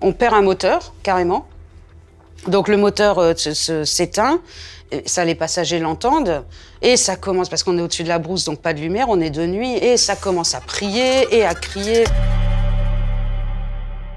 on perd un moteur, carrément. Donc le moteur euh, s'éteint, ça les passagers l'entendent, et ça commence, parce qu'on est au-dessus de la brousse, donc pas de lumière, on est de nuit, et ça commence à prier et à crier.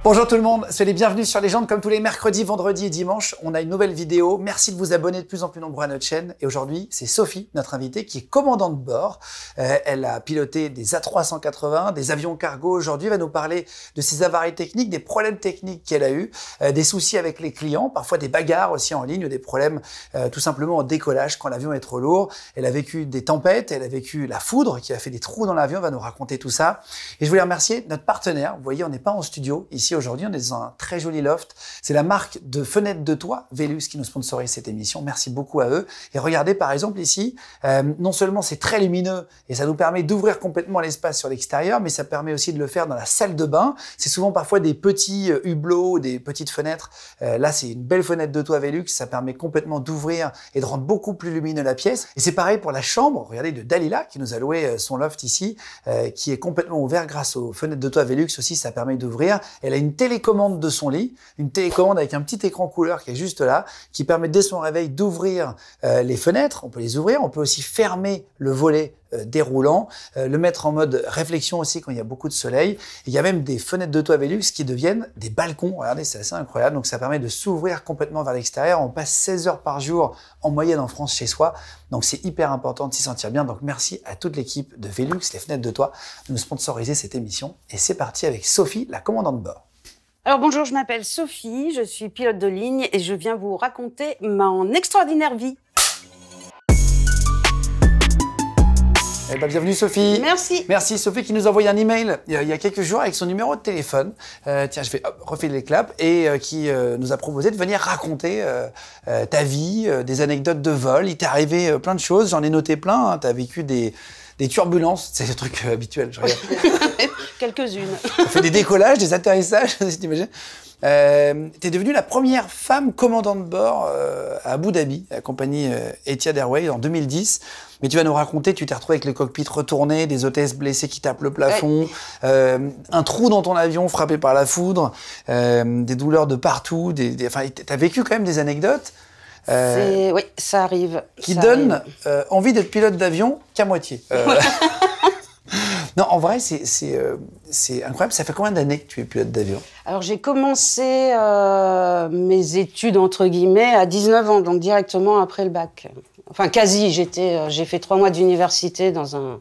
Bonjour tout le monde, c'est les bienvenus sur Les Légende. Comme tous les mercredis, vendredis et dimanches, on a une nouvelle vidéo. Merci de vous abonner de plus en plus nombreux à notre chaîne. Et aujourd'hui, c'est Sophie, notre invitée, qui est commandante de bord. Euh, elle a piloté des A380, des avions cargo. Aujourd'hui, elle va nous parler de ses avaries techniques, des problèmes techniques qu'elle a eus, euh, des soucis avec les clients, parfois des bagarres aussi en ligne, des problèmes euh, tout simplement en décollage quand l'avion est trop lourd. Elle a vécu des tempêtes, elle a vécu la foudre qui a fait des trous dans l'avion. Elle va nous raconter tout ça. Et je voulais remercier notre partenaire. Vous voyez, on n'est pas en studio ici aujourd'hui. On est dans un très joli loft. C'est la marque de fenêtres de toit, VELUX, qui nous sponsorise cette émission. Merci beaucoup à eux. Et regardez par exemple ici, euh, non seulement c'est très lumineux et ça nous permet d'ouvrir complètement l'espace sur l'extérieur, mais ça permet aussi de le faire dans la salle de bain. C'est souvent parfois des petits euh, hublots, des petites fenêtres. Euh, là, c'est une belle fenêtre de toit Velux. Ça permet complètement d'ouvrir et de rendre beaucoup plus lumineux la pièce. Et c'est pareil pour la chambre. Regardez de Dalila qui nous a loué son loft ici, qui est complètement ouvert grâce aux fenêtres de toit Velux aussi. Ça permet d'ouvrir. Elle a une télécommande de son lit, une télécommande avec un petit écran couleur qui est juste là, qui permet dès son réveil d'ouvrir euh, les fenêtres. On peut les ouvrir, on peut aussi fermer le volet euh, déroulant, euh, le mettre en mode réflexion aussi quand il y a beaucoup de soleil. Il y a même des fenêtres de toit Velux qui deviennent des balcons. Regardez, c'est assez incroyable. Donc ça permet de s'ouvrir complètement vers l'extérieur. On passe 16 heures par jour en moyenne en France chez soi. Donc c'est hyper important de s'y sentir bien. Donc merci à toute l'équipe de Velux, les fenêtres de toit, de nous sponsoriser cette émission. Et c'est parti avec Sophie, la commandante bord. Alors bonjour, je m'appelle Sophie, je suis pilote de ligne et je viens vous raconter mon extraordinaire vie. Eh ben, bienvenue Sophie. Merci. Merci Sophie qui nous a envoyé un email euh, il y a quelques jours avec son numéro de téléphone. Euh, tiens, je vais refaire les claps et euh, qui nous a proposé de venir raconter ta vie, des anecdotes de vol. Il t'est arrivé plein de choses, j'en ai noté plein. Hein. Tu as vécu des, turbulences, c'est le truc habituel. Je regarde. Quelques-unes. On fait des décollages, des atterrissages, t'imagines euh, T'es devenue la première femme commandante de bord euh, à Abu Dhabi, la compagnie euh, Etihad Airways, en 2010. Mais tu vas nous raconter, tu t'es retrouvé avec les cockpit retourné, des hôtesses blessées qui tapent le plafond, euh, un trou dans ton avion frappé par la foudre, des douleurs de partout. Des, Enfin, t'as vécu quand même des anecdotes. oui, ça arrive. Qui donne donnent envie d'être pilote d'avion qu'à moitié. Non, en vrai, euh, c'est incroyable. Ça fait combien d'années que tu es pilote d'avion Alors, j'ai commencé euh, mes études, entre guillemets, à 19 ans, donc directement après le bac. Enfin, quasi. Euh, j'ai fait trois mois d'université dans un,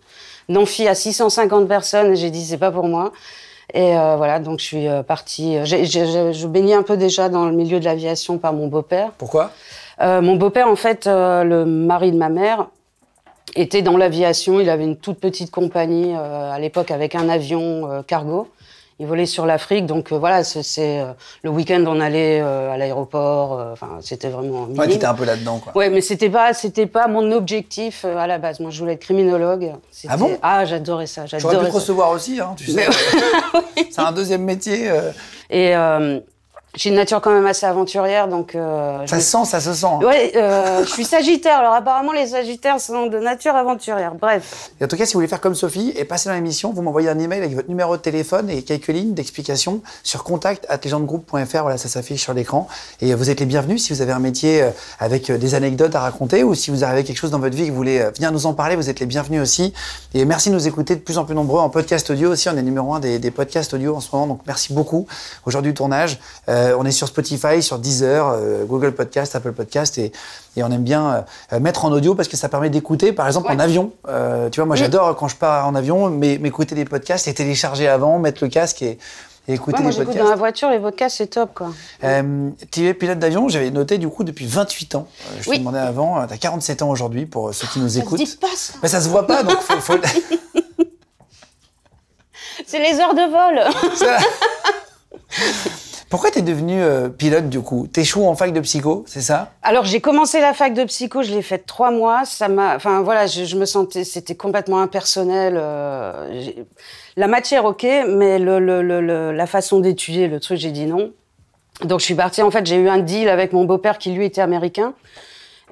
amphi à 650 personnes et j'ai dit, c'est pas pour moi. Et voilà, donc je suis partie. je baignais un peu déjà dans le milieu de l'aviation par mon beau-père. Pourquoi Mon beau-père, en fait, le mari de ma mère, était dans l'aviation. Il avait une toute petite compagnie euh, à l'époque avec un avion euh, cargo. Il volait sur l'Afrique, donc euh, voilà, c'est le week-end on allait à l'aéroport. Enfin, c'était vraiment. Ouais, t'étais un peu là-dedans, quoi. Ouais, mais c'était pas, c'était pas mon objectif à la base. Moi, je voulais être criminologue. Ah bon Ah, j'adorais ça. j'adorais J'aurais pu te recevoir aussi, hein, tu sais. c'est un deuxième métier. Et j'ai une nature quand même assez aventurière, donc. Euh, ça se sent, ça se sent. Hein. Euh, je suis Sagittaire, alors apparemment les Sagittaires sont de nature aventurière. Bref. en tout cas, si vous voulez faire comme Sophie et passer dans l'émission, vous m'envoyez un email avec votre numéro de téléphone et quelques lignes d'explication sur groupe.fr Voilà, ça s'affiche sur l'écran. Et vous êtes les bienvenus si vous avez un métier euh, avec des anecdotes à raconter ou si vous avez quelque chose dans votre vie que vous voulez venir nous en parler, vous êtes les bienvenus aussi. Et merci de nous écouter de plus en plus nombreux en podcast audio aussi. On est numéro un des, podcasts audio en ce moment, donc merci beaucoup. Aujourd'hui, tournage. Euh, on est sur Spotify, sur Deezer, euh, Google Podcast, Apple Podcast et, on aime bien euh, mettre en audio parce que ça permet d'écouter, par exemple, en avion. tu vois, moi, j'adore quand je pars en avion, m'écouter des podcasts, et télécharger avant, mettre le casque et, écouter écouter podcasts. moi, j'écoute dans la voiture, les podcasts, c'est top, quoi. Euh, tu pilote d'avion, j'avais noté, du coup, depuis 28 ans. je te demandais avant, tu as 47 ans aujourd'hui, pour ceux qui nous écoutent. se ça. Mais ça se voit pas, donc faut... c'est les heures de vol. Pourquoi t'es devenu euh, pilote du coup T'échoues en fac de psycho, c'est ça Alors j'ai commencé la fac de psycho, je l'ai faite trois mois. Ça m'a, enfin voilà, je, me sentais, c'était complètement impersonnel. Euh, la matière ok, mais la façon d'étudier le truc, j'ai dit non. Donc je suis partie. En fait, j'ai eu un deal avec mon beau-père qui lui était américain.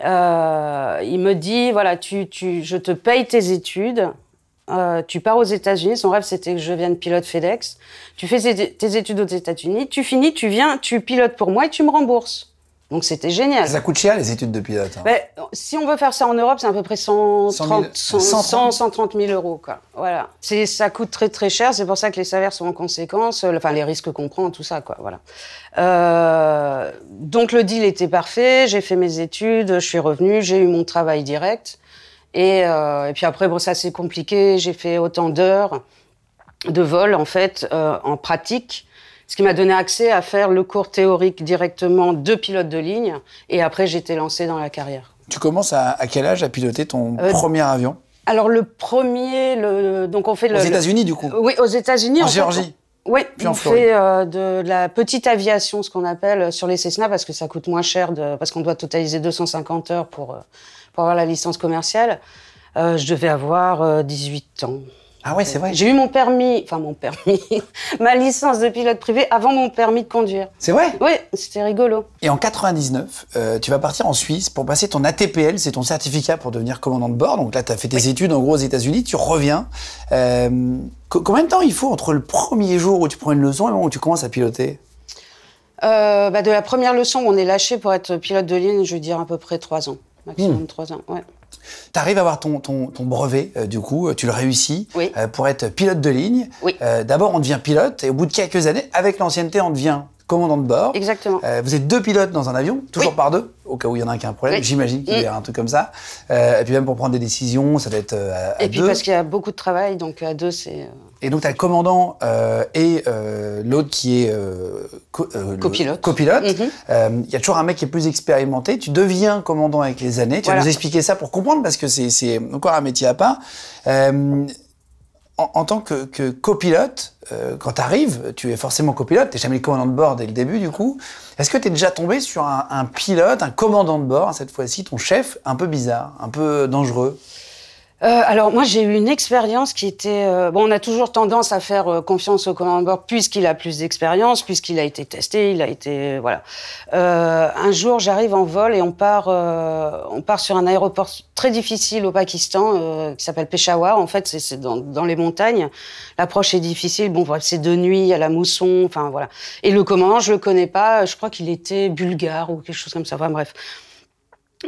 Euh, il me dit voilà, tu, je te paye tes études. Euh, tu pars aux États-Unis. Son rêve, c'était que je vienne pilote FedEx. Tu fais tes études aux États-Unis. Tu finis, tu viens, tu pilotes pour moi et tu me rembourses. Donc c'était génial. Ça coûte cher les études de pilote. Hein. Ben, si on veut faire ça en Europe, c'est à peu près 130, 000, euros. Quoi. Voilà. ça coûte très très cher. C'est pour ça que les salaires sont en conséquence. Euh, enfin les risques qu'on prend, tout ça. Voilà. Euh, donc le deal était parfait. J'ai fait mes études, je suis revenu, j'ai eu mon travail direct. Euh, et, puis après, bon, ça c'est compliqué. J'ai fait autant d'heures de vol en fait euh, en pratique ce qui m'a donné accès à faire le cours théorique directement de pilote de ligne. Et après, j'étais lancé dans la carrière. Tu commences à, quel âge à piloter ton euh, premier avion alors le premier, le, donc on fait le, aux États-Unis du coup. Oui, aux États-Unis. En, Géorgie. Oui, on fait euh, de la petite aviation, ce qu'on appelle euh, sur les Cessna, parce que ça coûte moins cher, de, parce qu'on doit totaliser 250 heures pour, euh, pour avoir la licence commerciale. je devais avoir 18 ans. Ah ouais, c'est vrai. J'ai eu mon permis, enfin mon permis, ma licence de pilote privé avant mon permis de conduire. C'est vrai Oui, c'était rigolo. Et en 99, euh, tu vas partir en Suisse pour passer ton ATPL, c'est ton certificat pour devenir commandant de bord. Donc là, tu as fait tes études en gros aux États-Unis, tu reviens. Euh, combien de temps il faut entre le premier jour où tu prends une leçon et le moment où tu commences à piloter euh, bah, De la première leçon on est lâché pour être pilote de ligne, je veux dire à peu près trois ans. Maximum hmm. trois ans, ouais. Tu arrives à avoir ton, ton, brevet, euh, du coup, euh, tu le réussis euh, pour être pilote de ligne. D'abord, on devient pilote et au bout de quelques années, avec l'ancienneté, on devient commandant de bord. Exactement. vous êtes deux pilotes dans un avion, toujours par deux, au cas où il y en a un qui a un problème. J'imagine qu'il y a mm. un truc comme ça. et puis même pour prendre des décisions, ça doit être à, deux. Et puis parce qu'il y a beaucoup de travail, donc à deux, c'est... Et donc, tu as le commandant euh, et euh, l'autre qui est euh, copilote. Il mhm. y a toujours un mec qui est plus expérimenté. Tu deviens commandant avec les années. Tu vas nous expliquer ça pour comprendre parce que c'est encore un métier à part. En, tant que, copilote, quand tu arrives, tu es forcément copilote. Tu n'es jamais le commandant de bord dès le début, du coup. Est-ce que tu es déjà tombé sur un, un pilote, un commandant de bord, cette fois-ci, ton chef, un peu bizarre, un peu dangereux euh, alors moi j'ai eu une expérience qui était euh, bon on a toujours tendance à faire euh, confiance au commandant bord puisqu'il a plus d'expérience puisqu'il a été testé il a été voilà un jour j'arrive en vol et on part on part sur un aéroport très difficile au Pakistan qui s'appelle Peshawar en fait c'est dans, dans, les montagnes l'approche est difficile bon voilà c'est de nuit à la mousson enfin voilà et le commandant je le connais pas je crois qu'il était bulgare ou quelque chose comme ça enfin bref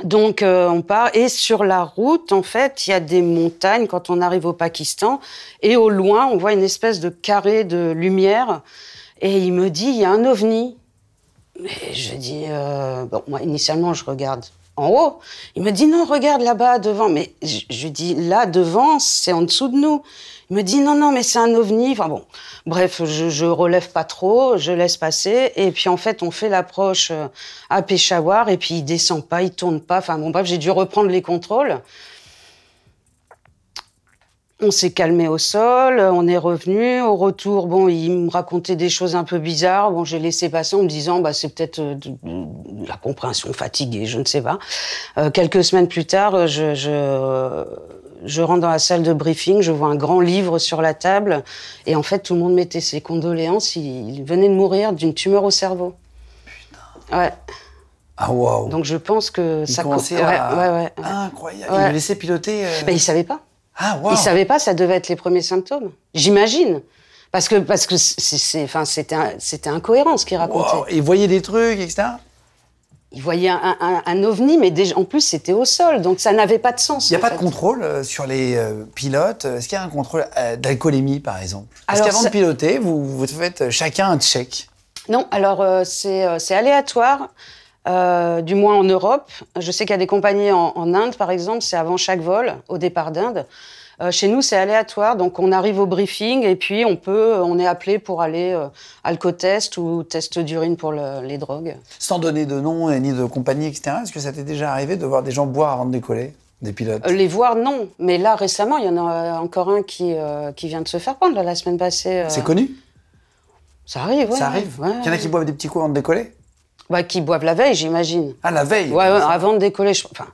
donc euh, on part et sur la route en fait il y a des montagnes quand on arrive au Pakistan et au loin on voit une espèce de carré de lumière et il me dit il y a un ovni. Et je dis euh, bon moi initialement je regarde en haut. Il me dit non regarde là-bas devant mais je, dis là devant c'est en dessous de nous me dit non, non, mais c'est un ovni. Enfin bon, bref, je, je relève pas trop, je laisse passer. Et puis en fait, on fait l'approche euh, à Peshawar et puis il descend pas, il tourne pas. Enfin bon, bref, j'ai dû reprendre les contrôles. On s'est calmé au sol, on est revenu. Au retour, bon, il me racontait des choses un peu bizarres. Bon, j'ai laissé passer en me disant, bah, c'est peut-être euh, la compréhension fatiguée, je ne sais pas. Euh, quelques semaines plus tard, je je rentre dans la salle de briefing, je vois un grand livre sur la table, et en fait, tout le monde mettait ses condoléances. Il, venait de mourir d'une tumeur au cerveau. Putain. Ouais. Ah, waouh. Donc, je pense que ça commençait à... ouais, ouais, incroyable. Il me laissait piloter. Euh. Mais il savait pas. Ah, wow. Il savait pas, ça devait être les premiers symptômes. J'imagine. Parce que, parce que c'était, c'était incohérent ce qu'il racontait. Et Il voyait des trucs, etc il voyait un, ovni, mais déjà, en plus, c'était au sol, donc ça n'avait pas de sens. Il n'y a pas de contrôle euh, sur les euh, pilotes Est-ce qu'il y a un contrôle euh, d'alcoolémie, par exemple Parce qu'avant de piloter, vous, faites chacun un check Non, alors c'est aléatoire, du moins en Europe. Je sais qu'il y a des compagnies en, en Inde, par exemple, c'est avant chaque vol, au départ d'Inde. Euh, chez nous, c'est aléatoire. Donc, on arrive au briefing et puis on peut, euh, on est appelé pour aller euh, alco-test ou test d'urine pour les drogues. Sans donner de nom et ni de compagnie, etc. Est-ce que ça t'est déjà arrivé de voir des gens boire avant de décoller des pilotes Les voir, non. Mais là, récemment, il y en a encore un qui, vient de se faire prendre la semaine passée. C'est connu Ça arrive, oui. Ça arrive. il y en a qui boivent des petits coups avant de décoller bah, Qui boivent la veille, j'imagine. Ah, la veille Ouais, avant de décoller. Enfin,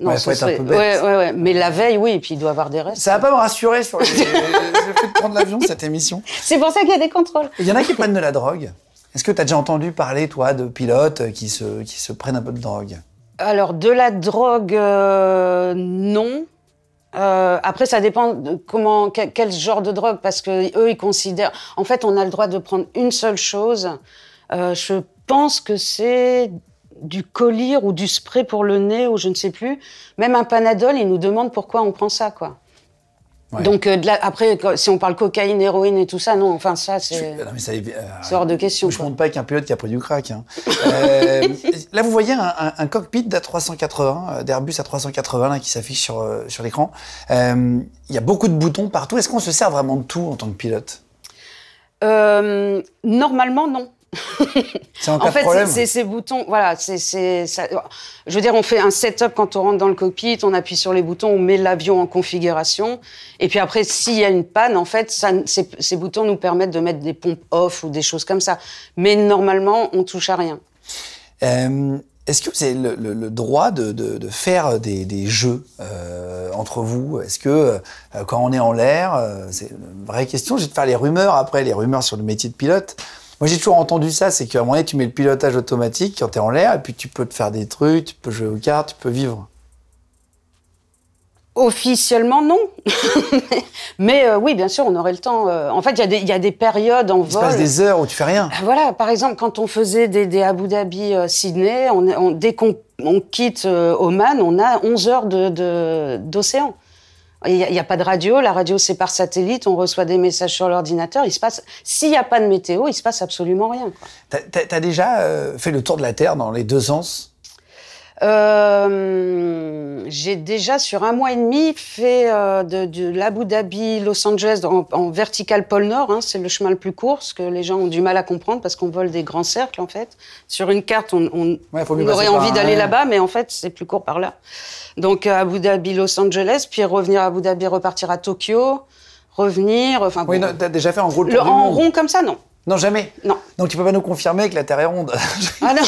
ouais, Mais la veille, oui, et puis il doit avoir des restes. Ça va pas me rassurer sur le fait de prendre l'avion, cette émission. C'est pour ça qu'il y a des contrôles. Il y en a qui prennent de la drogue. Est-ce que tu as déjà entendu parler, toi, de pilotes euh, qui se, qui se prennent un peu de drogue Alors, de la drogue, euh, non. Euh, après, ça dépend de comment, quel, genre de drogue, parce que eux, ils considèrent. En fait, on a le droit de prendre une seule chose. je pense que c'est du collyre ou du spray pour le nez ou je ne sais plus. Même un panadol, ils nous demande pourquoi on prend ça, quoi. Donc euh, après, si on parle cocaïne, héroïne et tout ça, non, enfin ça, c'est euh, hors de question. Je ne compte pas un pilote qui a pris du crack. Hein. Euh, là, vous voyez un, cockpit d'A380, d'Airbus A380 qui s'affiche sur, sur l'écran. Il y a beaucoup de boutons partout. Est-ce qu'on se sert vraiment de tout en tant que pilote Normalement, non en fait, c'est ces boutons. Voilà, c'est Je veux dire, on fait un setup quand on rentre dans le cockpit, on appuie sur les boutons, on met l'avion en configuration, et puis après, s'il y a une panne, en fait, ces, boutons nous permettent de mettre des pompes off ou des choses comme ça. Mais normalement, on touche à rien. Euh, est-ce que vous avez le, droit de, faire des, jeux euh, entre vous Est-ce que euh, quand on est en l'air, c'est vraie question, j'ai de faire les rumeurs après, les rumeurs sur le métier de pilote. Moi, j'ai toujours entendu ça, c'est qu'à un moment donné, tu mets le pilotage automatique quand t'es en l'air, et puis tu peux te faire des trucs, tu peux jouer aux cartes, tu peux vivre. Officiellement, non. Mais euh, oui, bien sûr, on aurait le temps. Euh, en fait, il y, a des périodes en vol. Il passe des heures où tu fais rien. Ah, voilà, par exemple, quand on faisait des, des Abu Dhabi, euh, Sydney, on, dès qu'on quitte Oman, on a 11 heures d'océan. De, il n'y a, pas de radio, la radio c'est par satellite, on reçoit des messages sur l'ordinateur. Il se passe, s'il n'y a pas de météo, il se passe absolument rien. Tu as déjà euh, fait le tour de la Terre dans les deux sens euh, j'ai déjà sur un mois et demi fait euh, de, de l'Abu Dhabi, Los Angeles en, vertical pôle Nord. Hein. c'est le chemin le plus court, ce que les gens ont du mal à comprendre parce qu'on vole des grands cercles en fait. Sur une carte, on, aurait envie d'aller là-bas, mais en fait, c'est plus court par là. Donc euh, Abu Dhabi, Los Angeles, puis revenir à Abu Dhabi, repartir à Tokyo, revenir. Enfin, oui, t'as déjà fait en rond comme ça, non. Non, jamais. Non. Donc tu peux pas nous confirmer que la Terre est ronde. Ah non,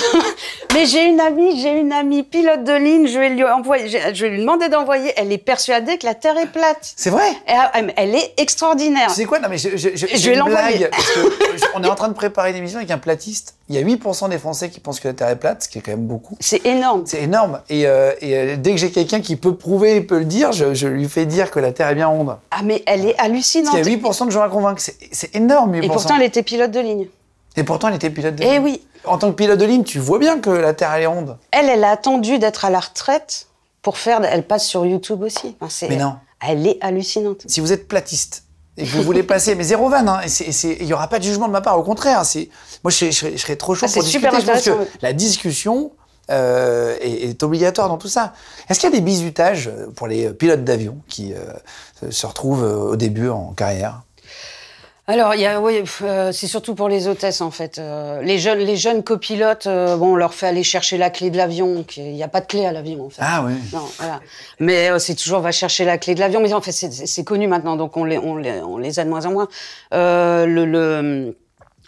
mais j'ai une amie, j'ai une amie pilote de ligne. Je vais lui envoyer, je lui demander d'envoyer. Elle est persuadée que la Terre est plate. C'est vrai. Ah, ah, elle, est extraordinaire. C'est quoi Non mais je, je vais l'envoyer. on est en train de préparer une émission avec un platiste il y a 8% des Français qui pensent que la Terre est plate, ce qui est quand même beaucoup. C'est énorme. C'est énorme. Et, euh, euh, dès que j'ai quelqu'un qui peut prouver qui peut le dire, je, lui fais dire que la Terre est bien ronde. Ah, mais elle est hallucinante. il y a 8% de gens à convaincre. C'est énorme, 8%. Et pourtant, elle était pilote de ligne. Et pourtant, elle était pilote de eh ligne. Eh oui. En tant que pilote de ligne, tu vois bien que la Terre, elle est ronde. Elle, elle a attendu d'être à la retraite pour faire. Elle passe sur YouTube aussi. mais non. Elle est hallucinante. Si vous êtes platiste, et que vous voulez passer, mais zéro vanne, hein, et il n'y aura pas de jugement de ma part, au contraire. C'est, moi, je, serais trop chaud ah, pour discuter. que la discussion euh, est, obligatoire dans tout ça. Est-ce qu'il y a des bizutages pour les pilotes d'avion qui euh, se retrouvent euh, au début en carrière alors, il y a, oui, euh, c'est surtout pour les hôtesses en fait. Euh, les jeunes, les jeunes copilotes, euh, bon, on leur fait aller chercher la clé de l'avion. Il n'y a pas de clé à l'avion en fait. Ah oui. Non, voilà. Mais c'est toujours va chercher la clé de l'avion. Mais en fait, c'est connu maintenant, donc on les, on les, on a de moins en moins. le, le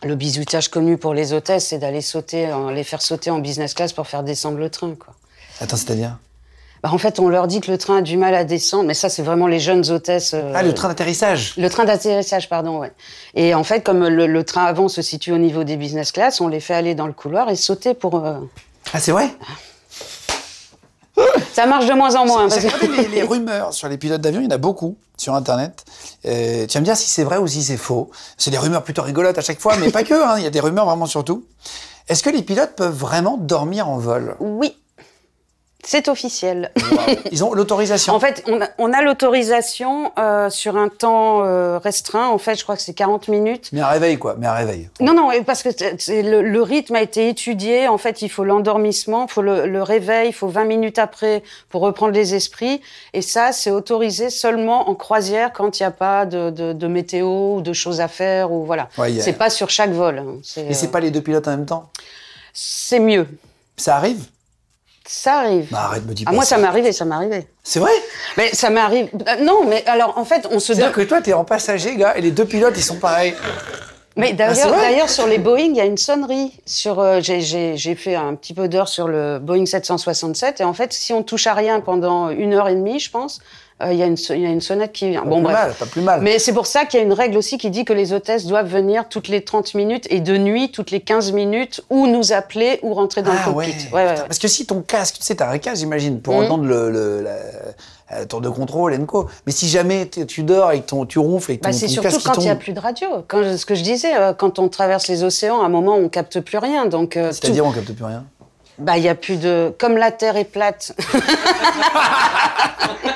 le connu pour les hôtesses, c'est d'aller sauter, les faire sauter en business class pour faire descendre le train, quoi. Attends, c'est-à-dire bah, en fait, on leur dit que le train a du mal à descendre, mais ça, c'est vraiment les jeunes hôtesses. Euh, ah, le train d'atterrissage Le train d'atterrissage, pardon, Et en fait, comme le, train avant se situe au niveau des business class, on les fait aller dans le couloir et sauter pour. Euh, ah, c'est vrai ah. Ça marche de moins en moins. les, rumeurs sur les pilotes d'avion, il y en a beaucoup sur Internet. tu vas me dire si c'est vrai ou si c'est faux. C'est des rumeurs plutôt rigolotes à chaque fois, mais pas que. Hein. Il y a des rumeurs vraiment sur tout. Est-ce que les pilotes peuvent vraiment dormir en vol Oui, c'est officiel. Ils ont l'autorisation. en fait, on a, l'autorisation euh, sur un temps euh, restreint. En fait, je crois que c'est 40 minutes. Mais un réveil, quoi. Mais un réveil. Non, non, parce que le, rythme a été étudié. En fait, il faut l'endormissement, il faut le, réveil, il faut 20 minutes après pour reprendre les esprits. Et ça, c'est autorisé seulement en croisière quand il n'y a pas de, météo ou de choses à faire ou voilà. c'est pas sur chaque vol. Et hein. c'est pas euh, les deux pilotes en même temps. C'est mieux. Ça arrive ça arrive. Bah, arrête, me dis ah, pas Moi, ça, m'arrivait, m'est arrivé, ça m'est arrivé. C'est vrai Mais ça m'arrive. Euh, non, mais alors, en fait, on se... cest à que toi, t'es en passager, gars, et les deux pilotes, ils sont pareils. Mais bah, d'ailleurs, sur les Boeing, il y a une sonnerie. Sur, euh, j'ai, fait un petit peu d'heures sur le Boeing 767. Et en fait, si on touche à rien pendant une heure et demie, je pense, euh, il y, a une, sonnette qui vient. bon, plus bref. Mais c'est pour ça qu'il y a une règle aussi qui dit que les hôtesses doivent venir toutes les 30 minutes et de nuit toutes les 15 minutes ou nous appeler ou rentrer dans le ah cockpit. Parce que si ton casque, tu sais, t'as un casque, j'imagine, pour mhm. entendre le, tour de contrôle, Enco. Mais si jamais tu dors et tu ronfles et que bah, C'est surtout quand il n'y a plus de radio. Quand, ce que je disais, euh, quand on traverse les océans, à un moment, on capte plus rien. Donc, euh, C'est-à-dire, on capte plus rien bah, il a plus de. Comme la Terre est plate.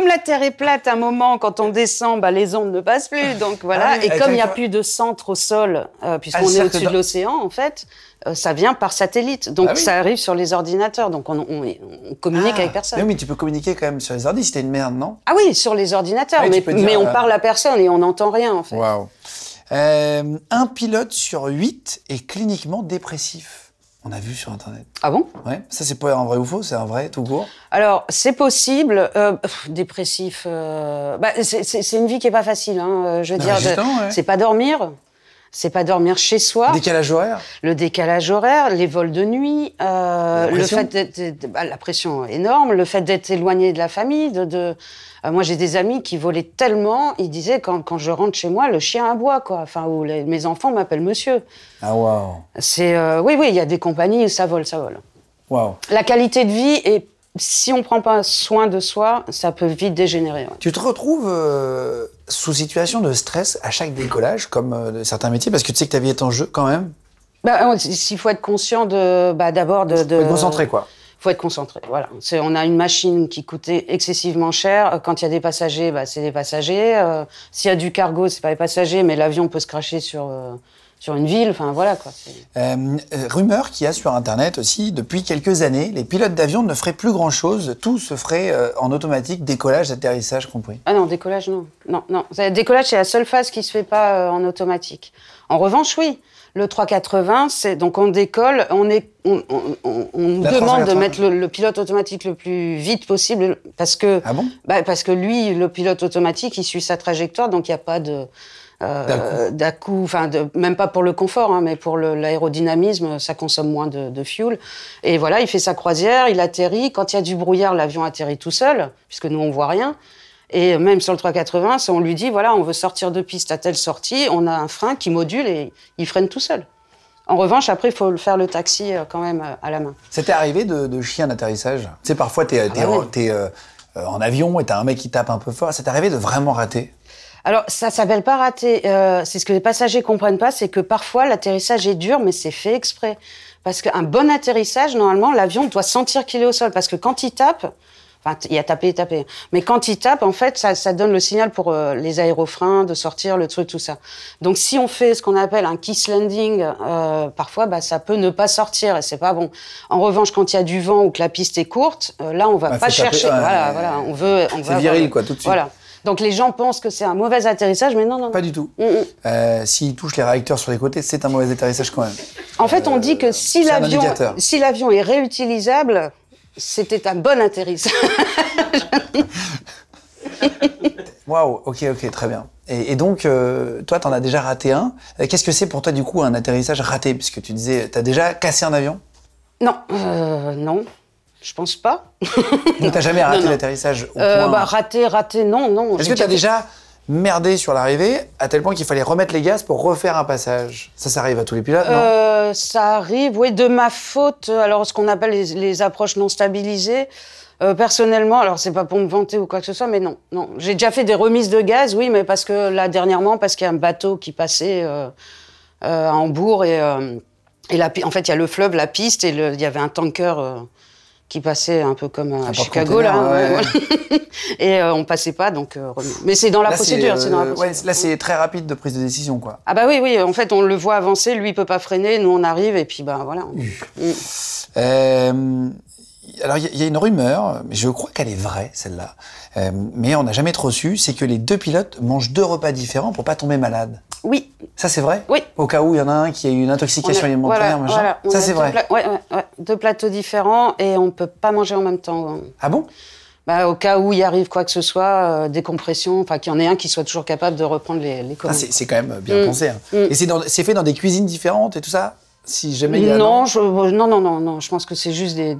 comme la Terre est plate, à un moment, quand on descend, bah, les ondes ne passent plus. Donc ah voilà. et comme il n'y a plus de centre au sol, euh, puisqu'on ah, est au-dessus de l'océan, en fait, euh, ça vient par satellite. Donc ah ça arrive sur les ordinateurs. Donc on, on, communique avec personne. Mais, mais tu peux communiquer quand même sur les ordinateurs. C'était une merde, non Ah oui, sur les ordinateurs. mais, mais, on euh, parle à personne et on n'entend rien, en fait. Un pilote sur huit est cliniquement dépressif. On a vu sur Internet. Ah bon Ouais. Ça, c'est pas un vrai ou faux, c'est un vrai, tout court. Alors, c'est possible. Euh, dépressif. Euh, bah, c'est une vie qui est pas facile. Hein, euh, je veux bah, dire, c'est pas dormir. C'est pas dormir chez soi. Décalage horaire. Le décalage horaire, les vols de nuit, euh, la le bah, la pression énorme, le fait d'être éloigné de la famille. Euh, moi, j'ai des amis qui volaient tellement, ils disaient quand, je rentre chez moi, le chien aboie quoi. Enfin, ou mes enfants m'appellent monsieur. Ah waouh. C'est euh, oui oui, il y a des compagnies où ça vole, ça vole. Waouh La qualité de vie est si on ne prend pas soin de soi, ça peut vite dégénérer. Tu te retrouves euh, sous situation de stress à chaque décollage, comme euh, certains métiers, parce que tu sais que ta vie est en jeu quand même bah, S'il Il faut être conscient de, bah, d'abord de, de... Faut être concentré, quoi. faut être concentré, voilà. on a une machine qui coûtait excessivement cher. Quand il y a des passagers, bah, c'est des passagers. Euh, s'il y a du cargo, c'est pas des passagers, mais l'avion peut se cracher sur sur une ville. Enfin, voilà, quoi. Euh, euh, rumeur qu'il y a sur Internet aussi, depuis quelques années, les pilotes d'avion ne feraient plus grand-chose. Tout se ferait euh, en automatique, décollage, atterrissage compris. Ah non, décollage, non. Non, non. Décollage, c'est la seule phase qui se fait pas en automatique. En revanche, oui. Le 380, c'est donc on décolle, on, est, on, nous demande de hein. mettre le, pilote automatique le plus vite possible parce que ah bon bah, parce que lui, le pilote automatique, il suit sa trajectoire, donc il n'y a pas de euh, d'un coup, enfin, même pas pour le confort, hein, mais pour l'aérodynamisme, ça consomme moins de, fuel. Et voilà, il fait sa croisière, il atterrit. Quand il y a du brouillard, l'avion atterrit tout seul, puisque nous, on voit rien. Et même sur le 380, si on lui dit, voilà, on veut sortir de piste à telle sortie, on a un frein qui module et il freine tout seul. En revanche, après, il faut faire le taxi euh, quand même euh, à la main. C'était arrivé de, de d'atterrissage. un Tu sais, parfois, t'es ah bah en avion et t'as un mec qui tape un peu fort. C'est arrivé de vraiment rater alors, ça s'appelle pas rater. Euh, c'est ce que les passagers comprennent pas, c'est que parfois l'atterrissage est dur, mais c'est fait exprès. Parce qu'un bon atterrissage, normalement, l'avion doit sentir qu'il est au sol. Parce que quand il tape, enfin, il a tapé, tapé. Hein. Mais quand il tape, en fait, ça, ça donne le signal pour euh, les aérofreins de sortir, le truc, tout ça. Donc, si on fait ce qu'on appelle un kiss landing, euh, parfois, bah, ça peut ne pas sortir et c'est pas bon. En revanche, quand il y a du vent ou que la piste est courte, euh, là, on va bah, pas chercher. voilà, voilà, on veut. On c'est viril, quoi, tout de suite. Voilà. Donc les gens pensent que c'est un mauvais atterrissage, mais non, non. Pas du tout. Mm, mm. euh, S'il touche les réacteurs sur les côtés, c'est un mauvais atterrissage quand même. En fait, on euh, dit que si l'avion si l'avion est réutilisable, c'était un bon atterrissage. Waouh, ok, ok, très bien. Et, donc, toi euh, toi, t'en as déjà raté un. Qu'est-ce que c'est pour toi, du coup, un atterrissage raté Puisque tu disais, t'as déjà cassé un avion Non, non. Je pense pas. Donc t'as jamais raté l'atterrissage au euh, bah, hein. Raté, raté, non, non. Est-ce que tu as déjà merdé sur l'arrivée à tel point qu'il fallait remettre les gaz pour refaire un passage Ça, ça arrive à tous les pilotes, non euh, Ça arrive, oui, de ma faute. Alors, ce qu'on appelle les, approches non stabilisées. Euh, personnellement, alors c'est pas pour me vanter ou quoi que ce soit, mais non, non. J'ai déjà fait des remises de gaz, oui, mais parce que là, dernièrement, parce qu'il y a un bateau qui passait à Hambourg et, et la, en fait, il y a le fleuve, la piste, et il y avait un tanker qui passait un peu comme à, Chicago là. Euh, et euh, on passait pas donc. Euh, mais c'est dans la procédure, c'est là c'est très rapide de prise de décision quoi. Ah bah oui oui, en fait on le voit avancer, lui il peut pas freiner, nous on arrive et puis ben voilà. Mm alors il y, a une rumeur, je crois qu'elle est vraie celle-là, euh, mais on n'a jamais trop su, c'est que les deux pilotes mangent deux repas différents pour pas tomber malade. Oui. Ça c'est vrai Oui. Au cas où il y en a un qui a eu une intoxication alimentaire, machin. ça c'est vrai. Ouais, Deux plateaux différents et on peut pas manger en même temps. Ah bon bah, au cas où il arrive quoi que ce soit, euh, des décompression, enfin qu'il y en ait un qui soit toujours capable de reprendre les, les ah, commandes. Ah, c'est quand même bien mm. pensé. Hein. Mm. Et c'est fait dans des cuisines différentes et tout ça si jamais non, je, non, non, non, non, je pense que c'est juste des,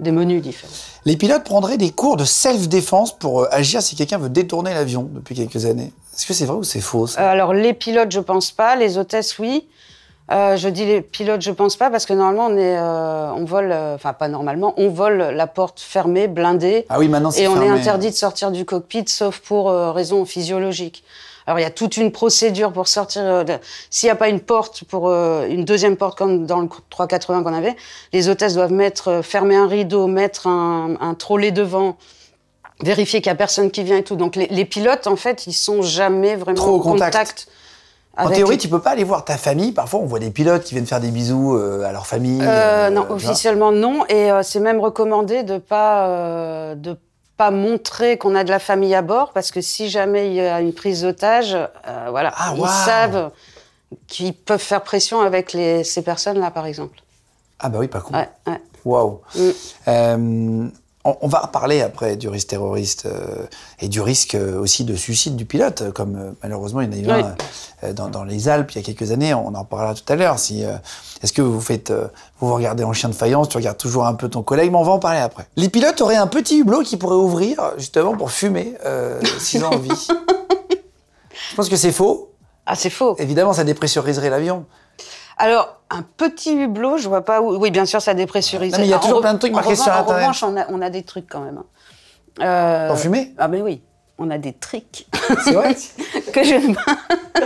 des menus différents. Les pilotes prendraient des cours de self-défense pour euh, agir si quelqu'un veut détourner l'avion depuis quelques années. Est-ce que c'est vrai ou c'est faux euh, Alors les pilotes, je pense pas. Les hôtesses, oui. Euh, je dis les pilotes, je pense pas parce que normalement on est, on vole, enfin pas normalement, on vole la porte fermée, blindée. Ah oui, maintenant c'est Et on est interdit de sortir du cockpit sauf pour raisons physiologiques. Alors il y a toute une procédure pour sortir. Euh, s'il n'y a pas une porte pour euh, une deuxième porte comme dans le 380 qu'on avait, les hôtesses doivent mettre euh, fermer un rideau, mettre un, un trolley devant vérifier qu'il n'y a personne qui vient et tout. Donc les, pilotes, en fait, ils sont jamais vraiment en contact. en théorie, tu peux pas aller voir ta famille. Parfois, on voit des pilotes qui viennent faire des bisous à leur famille. non, officiellement non, et c'est même recommandé de pas de pas montrer qu'on a de la famille à bord, parce que si jamais il y a une prise d'otage, euh, voilà, ah, ils savent qu'ils peuvent faire pression avec les, ces personnes-là, par exemple. Ah bah oui, pas con. Ouais, mm. euh, on, va parler après du risque terroriste euh, et du risque euh, aussi de suicide du pilote, euh, comme malheureusement il y en a eu dans, les Alpes il y a quelques années. On en parlera tout à l'heure. Si, Est-ce que vous faites, vous, vous regardez en chien de faïence, tu regardes toujours un peu ton collègue, mais on va en parler après. Les pilotes auraient un petit hublot qui pourrait ouvrir justement pour fumer s'ils ont envie. Je pense que c'est faux. Ah, c'est faux. Évidemment, ça dépressuriserait l'avion. Alors, un petit hublot, je vois pas où. Oui, bien sûr, ça dépressurise. il y a toujours plein de trucs marqués sur En revanche, on a, des trucs quand même. En hein. euh, fumée Ah ben oui, on a des tricks. C'est vrai Que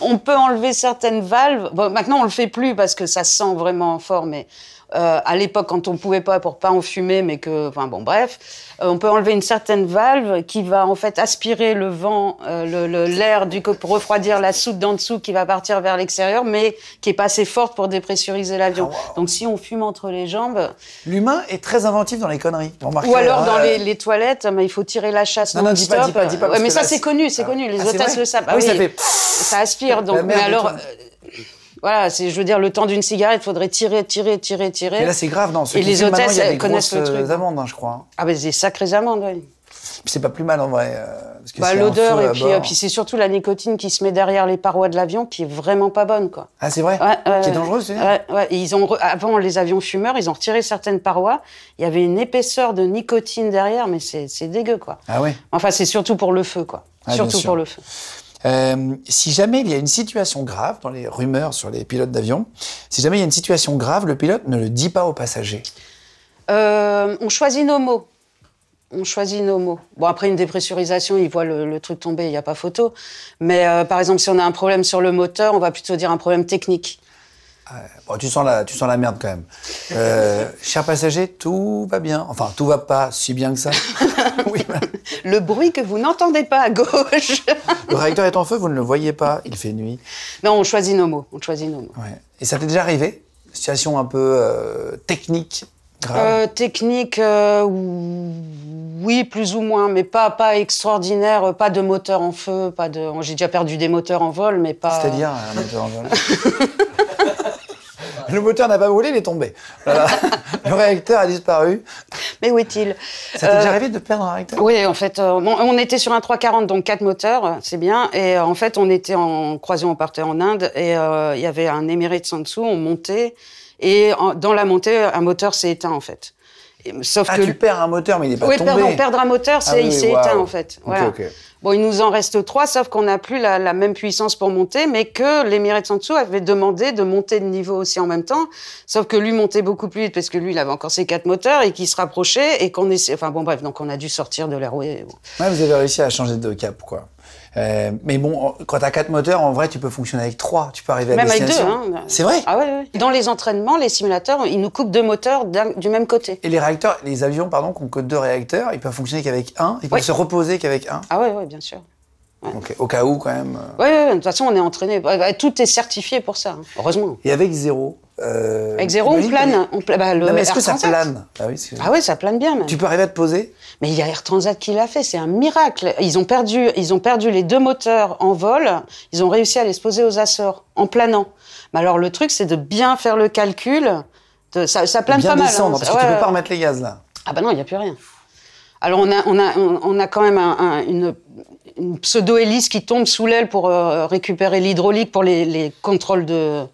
on peut enlever certaines valves. Bon, maintenant, on le fait plus parce que ça sent vraiment fort, mais euh, à l'époque quand on pouvait pas pour pas en fumer, mais que, enfin bon, bref, euh, on peut enlever une certaine valve qui va en fait aspirer le vent, euh, l'air du coup pour refroidir la soude d'en dessous qui va partir vers l'extérieur, mais qui est pas assez forte pour dépressuriser l'avion. Ah, donc si on fume entre les jambes, l'humain est très inventif dans les conneries. Ou alors hein, dans euh, les, les toilettes, il faut tirer la chasse non, non, dis pas, dis pas, mais ça c'est connu, c'est connu. Les hôtesses ah, ah, le savent. oui, ça, fait... ça aspire donc. Voilà, c'est, je veux dire, le temps d'une cigarette, faudrait tirer, tirer, tirer, tirer. Mais là, c'est grave, non Et les hôtesses, connaissent le truc. Euh, hein, je crois. Hein. Ah, ben, des sacrées amandes, oui. Puis c'est pas plus mal en vrai. l'odeur, et puis, c'est surtout la nicotine qui se met derrière les parois de l'avion qui est vraiment pas bonne, quoi. Ah, c'est vrai Ouais, Qui est dangereuse, Ils ont Avant, les avions fumeurs, ils ont retiré certaines parois. Il y avait une épaisseur de nicotine derrière, mais c'est c'est dégueu, quoi. Ah, ouais. Enfin, c'est surtout pour le feu, quoi. Ah, surtout pour le feu. Euh, si jamais il y a une situation grave, dans les rumeurs sur les pilotes d'avion, si jamais il y a une situation grave, le pilote ne le dit pas aux passagers. Euh, on choisit nos mots. On choisit nos mots. Bon, après une dépressurisation, il voit le, truc tomber, il n'y a pas photo. Mais euh, par exemple, si on a un problème sur le moteur, on va plutôt dire un problème technique. Ah, bon, tu sens la, tu sens la merde quand même. Euh, cher passager, tout va bien. Enfin, tout va pas si bien que ça. Le bruit que vous n'entendez pas à gauche. le réacteur est en feu, vous ne le voyez pas. Il fait nuit. Non, on choisit nos mots. On choisit nos Et ça t'est déjà arrivé Situation un peu euh, technique. Euh, technique, oui, plus ou moins, mais pas, pas extraordinaire, pas de moteur en feu, pas de. J'ai déjà perdu des moteurs en vol, mais pas. C'est-à-dire un moteur en vol Le moteur n'a pas volé il est tombé. le réacteur a disparu. Mais où est-il Ça t'est déjà euh, arrivé de perdre un réacteur Oui, en fait, euh, on était sur un 340, donc quatre moteurs, c'est bien. Et euh, en fait, on était en croisière, on partait en Inde, et il y avait un émérite en dessous, on montait. Et dans la montée, un moteur s'est éteint, en fait sauf ah, que tu perds un moteur, mais il n'est pas tombé. Oui, perdre un moteur, ah c'est, il s'est éteint en fait. Bon, il nous en reste trois, sauf qu'on n'a plus la, même puissance pour monter, mais que de Sansou avait demandé de monter de niveau aussi en même temps, sauf que lui montait beaucoup plus vite parce que lui, il avait encore ses quatre moteurs et qui se rapprochait et qu'on essayait. Enfin bon, bref, donc on a dû sortir de la roue. vous avez réussi à changer de cap, quoi. Euh, mais bon, quand tu as quatre moteurs, en vrai, tu peux fonctionner avec trois. Tu peux arriver à Même avec deux. Hein. C'est vrai. Ah ouais, ouais, Dans les entraînements, les simulateurs, ils nous coupent deux moteurs du même côté. Et les réacteurs, les avions, pardon, qui ont que deux réacteurs, ils peuvent fonctionner qu'avec un. Ils peuvent se reposer qu'avec un. Ah ouais, ouais, bien sûr. Ouais. Au cas où, quand même. Euh. Oui, ouais, de toute façon, on est entraîné. Tout est certifié pour ça, hein. heureusement. Et avec zéro, euh, Avec zéro, on plane. Bah, mais est-ce que ça plane ah oui, ah ça plane bien. Tu peux arriver à te poser Mais il y a Air Transat qui l'a fait, c'est un miracle. Ils ont, perdu, ils ont perdu les deux moteurs en vol, ils ont réussi à les poser aux Açores, en planant. Mais alors le truc, c'est de bien faire le calcul. Ça, plane pas mal. Hein. descendre, parce que tu peux pas remettre les gaz là. Ah bah non, il n'y a plus rien. Alors on a, on a, on a quand même une, pseudo-hélice qui tombe sous l'aile pour euh, récupérer l'hydraulique pour les contrôles de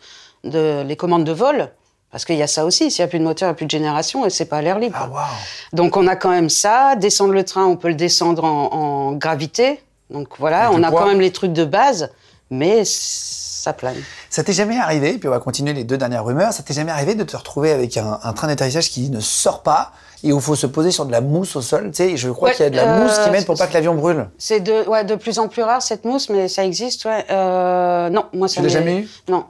de, les commandes de vol. Parce qu'il y a ça aussi, s'il n'y a plus de moteur, il n'y a plus de génération et c'est pas à l'air libre. Ah, Donc on a quand même ça, descendre le train, on peut le descendre en, gravité. Donc voilà, on a quand même les trucs de base, mais ça plane. Ça t'est jamais arrivé, puis on va continuer les deux dernières rumeurs, ça t'est jamais arrivé de te retrouver avec un, train d'atterrissage qui ne sort pas et où il faut se poser sur de la mousse au sol. Tu sais, je crois qu'il y a de la euh, mousse qui mettent pour pas que l'avion brûle. C'est de, de plus en plus rare cette mousse, mais ça existe, ouais. Euh, non, moi ça. Tu jamais eu Non,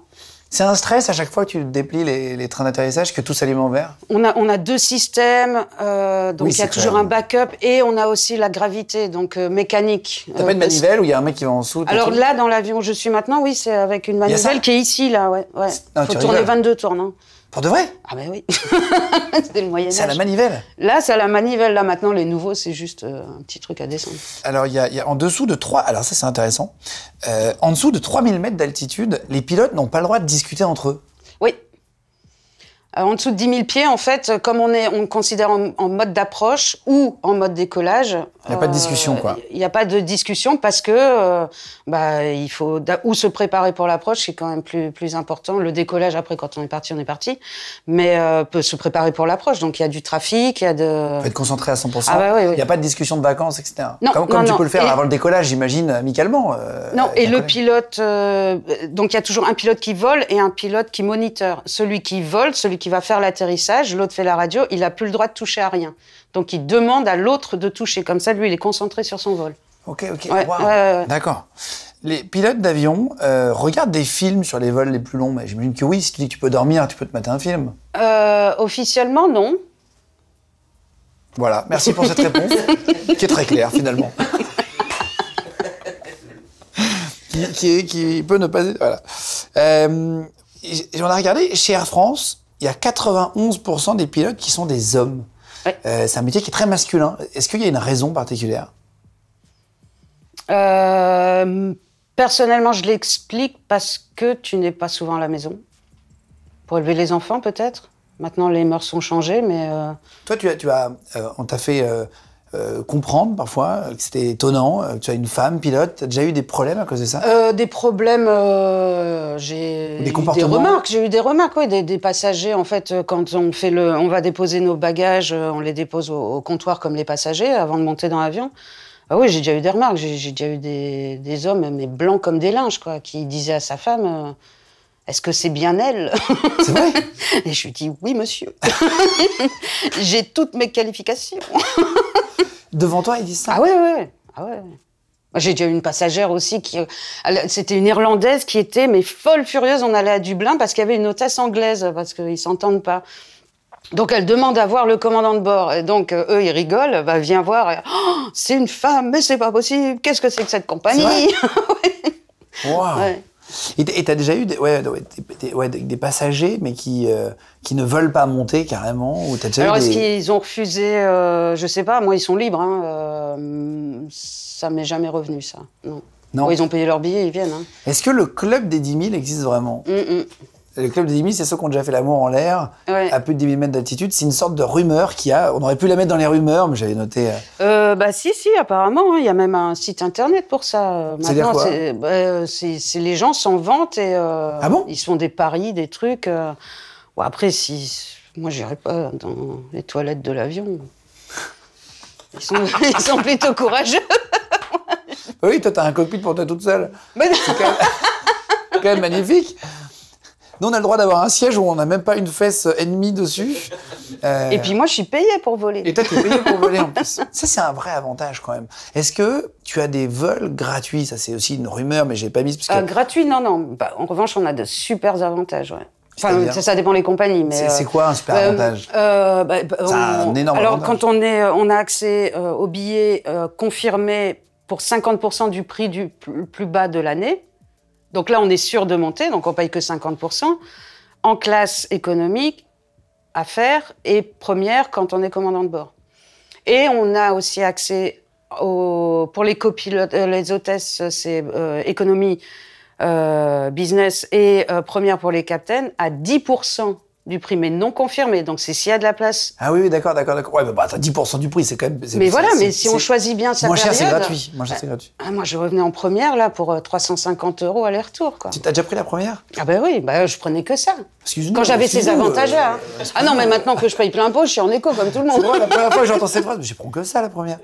c'est un stress à chaque fois que tu déplies les, trains d'atterrissage que tout s'allume en vert on a, on a deux systèmes, euh, donc il y a toujours un backup et on a aussi la gravité, donc euh, mécanique. Tu pas euh, une manivelle où il y a un mec qui va en dessous Alors là, dans l'avion où je suis maintenant, oui, c'est avec une manivelle qui est ici, là, ouais. ouais. Ah, Faut tourner 22 tours, non pour de vrai Ah ben oui. C'était le Moyen C'est à la manivelle Là, c'est à la manivelle. Là, maintenant, les nouveaux, c'est juste euh, un petit truc à descendre. Alors, il y, a en dessous de 3... Alors ça, c'est intéressant. Euh, en dessous de 3000 mètres d'altitude, les pilotes n'ont pas le droit de discuter entre eux. Oui, euh, en dessous de 10 000 pieds, en fait, euh, comme on est, on considère en, mode d'approche ou en mode décollage. Il n'y a pas de euh, discussion, quoi. Il n'y a pas de discussion parce que, bah, il faut ou se préparer pour l'approche, c'est quand même plus plus important. Le décollage après, quand on est parti, on est parti, mais peut se préparer pour l'approche. Donc il y a du trafic, il y a de. Faut être concentré à 100 ah, bah Il n'y a pas de discussion de vacances, etc. Non, comme, comme tu peux le faire avant le décollage, j'imagine amicalement. non, et le pilote, donc il y a toujours un pilote qui vole et un pilote qui moniteur. Celui qui vole, celui qui va faire l'atterrissage, l'autre fait la radio, il n'a plus le droit de toucher à rien. Donc il demande à l'autre de toucher, comme ça lui il est concentré sur son vol. Ok, ok, d'accord. Les pilotes d'avion euh, regardent des films sur les vols les plus longs. Mais j'imagine que oui, si tu dis que tu peux dormir, tu peux te mettre un film. Euh, officiellement, non. Voilà, merci pour cette réponse, qui est très claire finalement. qui, peut ne pas. Voilà. Euh, on a regardé chez Air France, il y a 91% des pilotes qui sont des hommes. Euh, c'est un métier qui est très masculin. Est-ce qu'il y a une raison particulière euh, Personnellement, je l'explique parce que tu n'es pas souvent à la maison. Pour élever les enfants, peut-être. Maintenant, les mœurs sont changées, mais... Euh, Toi, tu as, tu as, on t'a fait euh, comprendre parfois euh, que c'était étonnant euh, tu as une femme pilote Tu as déjà eu des problèmes à cause de ça Des problèmes, j'ai des, remarques, j'ai eu des remarques, oui, des, passagers en fait quand on fait le, on va déposer nos bagages, on les dépose au, comptoir comme les passagers avant de monter dans l'avion. Ah oui, j'ai déjà eu des remarques, j'ai déjà eu des, hommes mais blancs comme des linges quoi, qui disaient à sa femme est-ce que c'est bien elle C'est vrai Et je lui dis Oui, monsieur. J'ai toutes mes qualifications. Devant toi, ils disent ça Ah ouais, ouais. Ah J'ai déjà eu une passagère aussi qui, c'était une Irlandaise qui était mais folle furieuse. On allait à Dublin parce qu'il y avait une hôtesse anglaise parce qu'ils s'entendent pas. Donc elle demande à voir le commandant de bord. Et donc euh, eux ils rigolent. Va bah, viens voir. Oh, c'est une femme, mais c'est pas possible. Qu'est-ce que c'est que cette compagnie ouais. Et t'as déjà eu des, des, passagers, mais qui, euh, qui ne veulent pas monter carrément ou déjà Alors, est-ce qu'ils ont refusé euh, Je sais pas, moi, ils sont libres. Hein, euh, ça m'est jamais revenu, ça. Non. non. ils ont payé leur billet, ils viennent. Hein. Est-ce que le club des 10 000 existe vraiment hum, hum. Le club des 10 000, c'est ceux qui ont déjà fait l'amour en l'air, à plus de 10 000 mètres d'altitude. C'est une sorte de rumeur qu'il y a. On aurait pu la mettre dans les rumeurs, mais j'avais noté. Euh, euh bah, si, si, apparemment. Hein. Il y a même un site internet pour ça. Euh, maintenant, bah, euh, c'est les gens s'en vantent et. ah bon Ils font des paris, des trucs. Bon, après, si. Moi, j'irai pas dans les toilettes de l'avion. Ils sont, plutôt courageux. oui, toi, as un cockpit pour toi toute seule. Mais... C'est quand même magnifique. Nous, on a le droit d'avoir un siège où on n'a même pas une fesse ennemie dessus. Et euh, puis moi, je suis payé pour voler. Et toi, tu es payé pour voler en plus. Ça, c'est un vrai avantage quand même. Est-ce que tu as des vols gratuits Ça, c'est aussi une rumeur, mais je n'ai pas mis... Ah, gratuit, non, non. Bah, en revanche, on a de super avantages. ça, dépend les compagnies, mais c'est euh, quoi un super euh, avantage euh, bah, bah, un énorme Alors quand on est, on a accès aux billets confirmés pour 50% du prix du plus bas de l'année. Donc là, on est sûr de monter, donc on paye que 50%. En classe économique, affaires et première quand on est commandant de bord. Et on a aussi accès au, pour les copilotes, euh, les hôtesses, c'est euh, économie, euh, business et première pour les capitaines à 10% du prix, mais non confirmé. Donc, c'est s'il y a de la place. Ah oui, d'accord, d'accord, d'accord. Ouais, bah, 10% du prix, c'est quand même. Mais voilà, mais si on choisit bien sa moins période. gratuit. Moins cher, c'est euh, gratuit. Ah, moi, je revenais en première, là, pour 350 euh, euros aller-retour, quoi. Tu as déjà pris la première Ah, ben oui, bah, je prenais que ça. Quand j'avais ces avantages-là. Euh, hein. ah non, mais maintenant que je paye plein pot, je suis en écho, comme tout le monde. la première fois que j'entends cette phrase, mais je prends que ça, la première.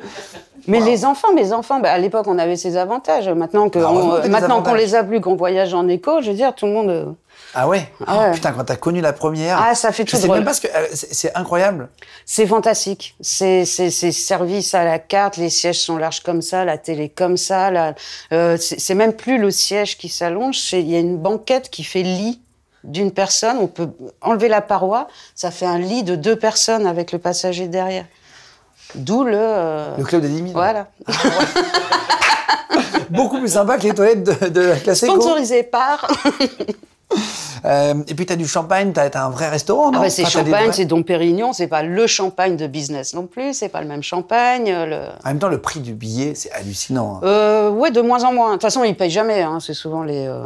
Mais les enfants, mes enfants, ben, à l'époque, on avait ces avantages. Maintenant que ah, maintenant qu'on les a plus, qu'on voyage en écho, je veux dire, tout le monde. Ah, ah, ah ouais, Putain, quand t'as connu la première. Ah, ça fait tout drôle. Même parce que euh, c'est incroyable. C'est fantastique. C'est c'est service à la carte. Les sièges sont larges comme ça, la télé comme ça. Euh, c'est même plus le siège qui s'allonge. Il y a une banquette qui fait lit d'une personne. On peut enlever la paroi. Ça fait un lit de deux personnes avec le passager derrière. D'où le. Euh, le club des limites. Voilà. Ah Beaucoup plus sympa que les toilettes de, la classe Sponsorisé par. Euh, et puis, tu as du champagne, tu as, un vrai restaurant, ah non bah, C'est champagne, c'est Dom Pérignon, c'est pas le champagne de business non plus, c'est pas le même champagne. En même temps, le prix du billet, c'est hallucinant. Hein. Euh, oui, de moins en moins. De toute façon, ils payent jamais, hein, c'est souvent les. Euh,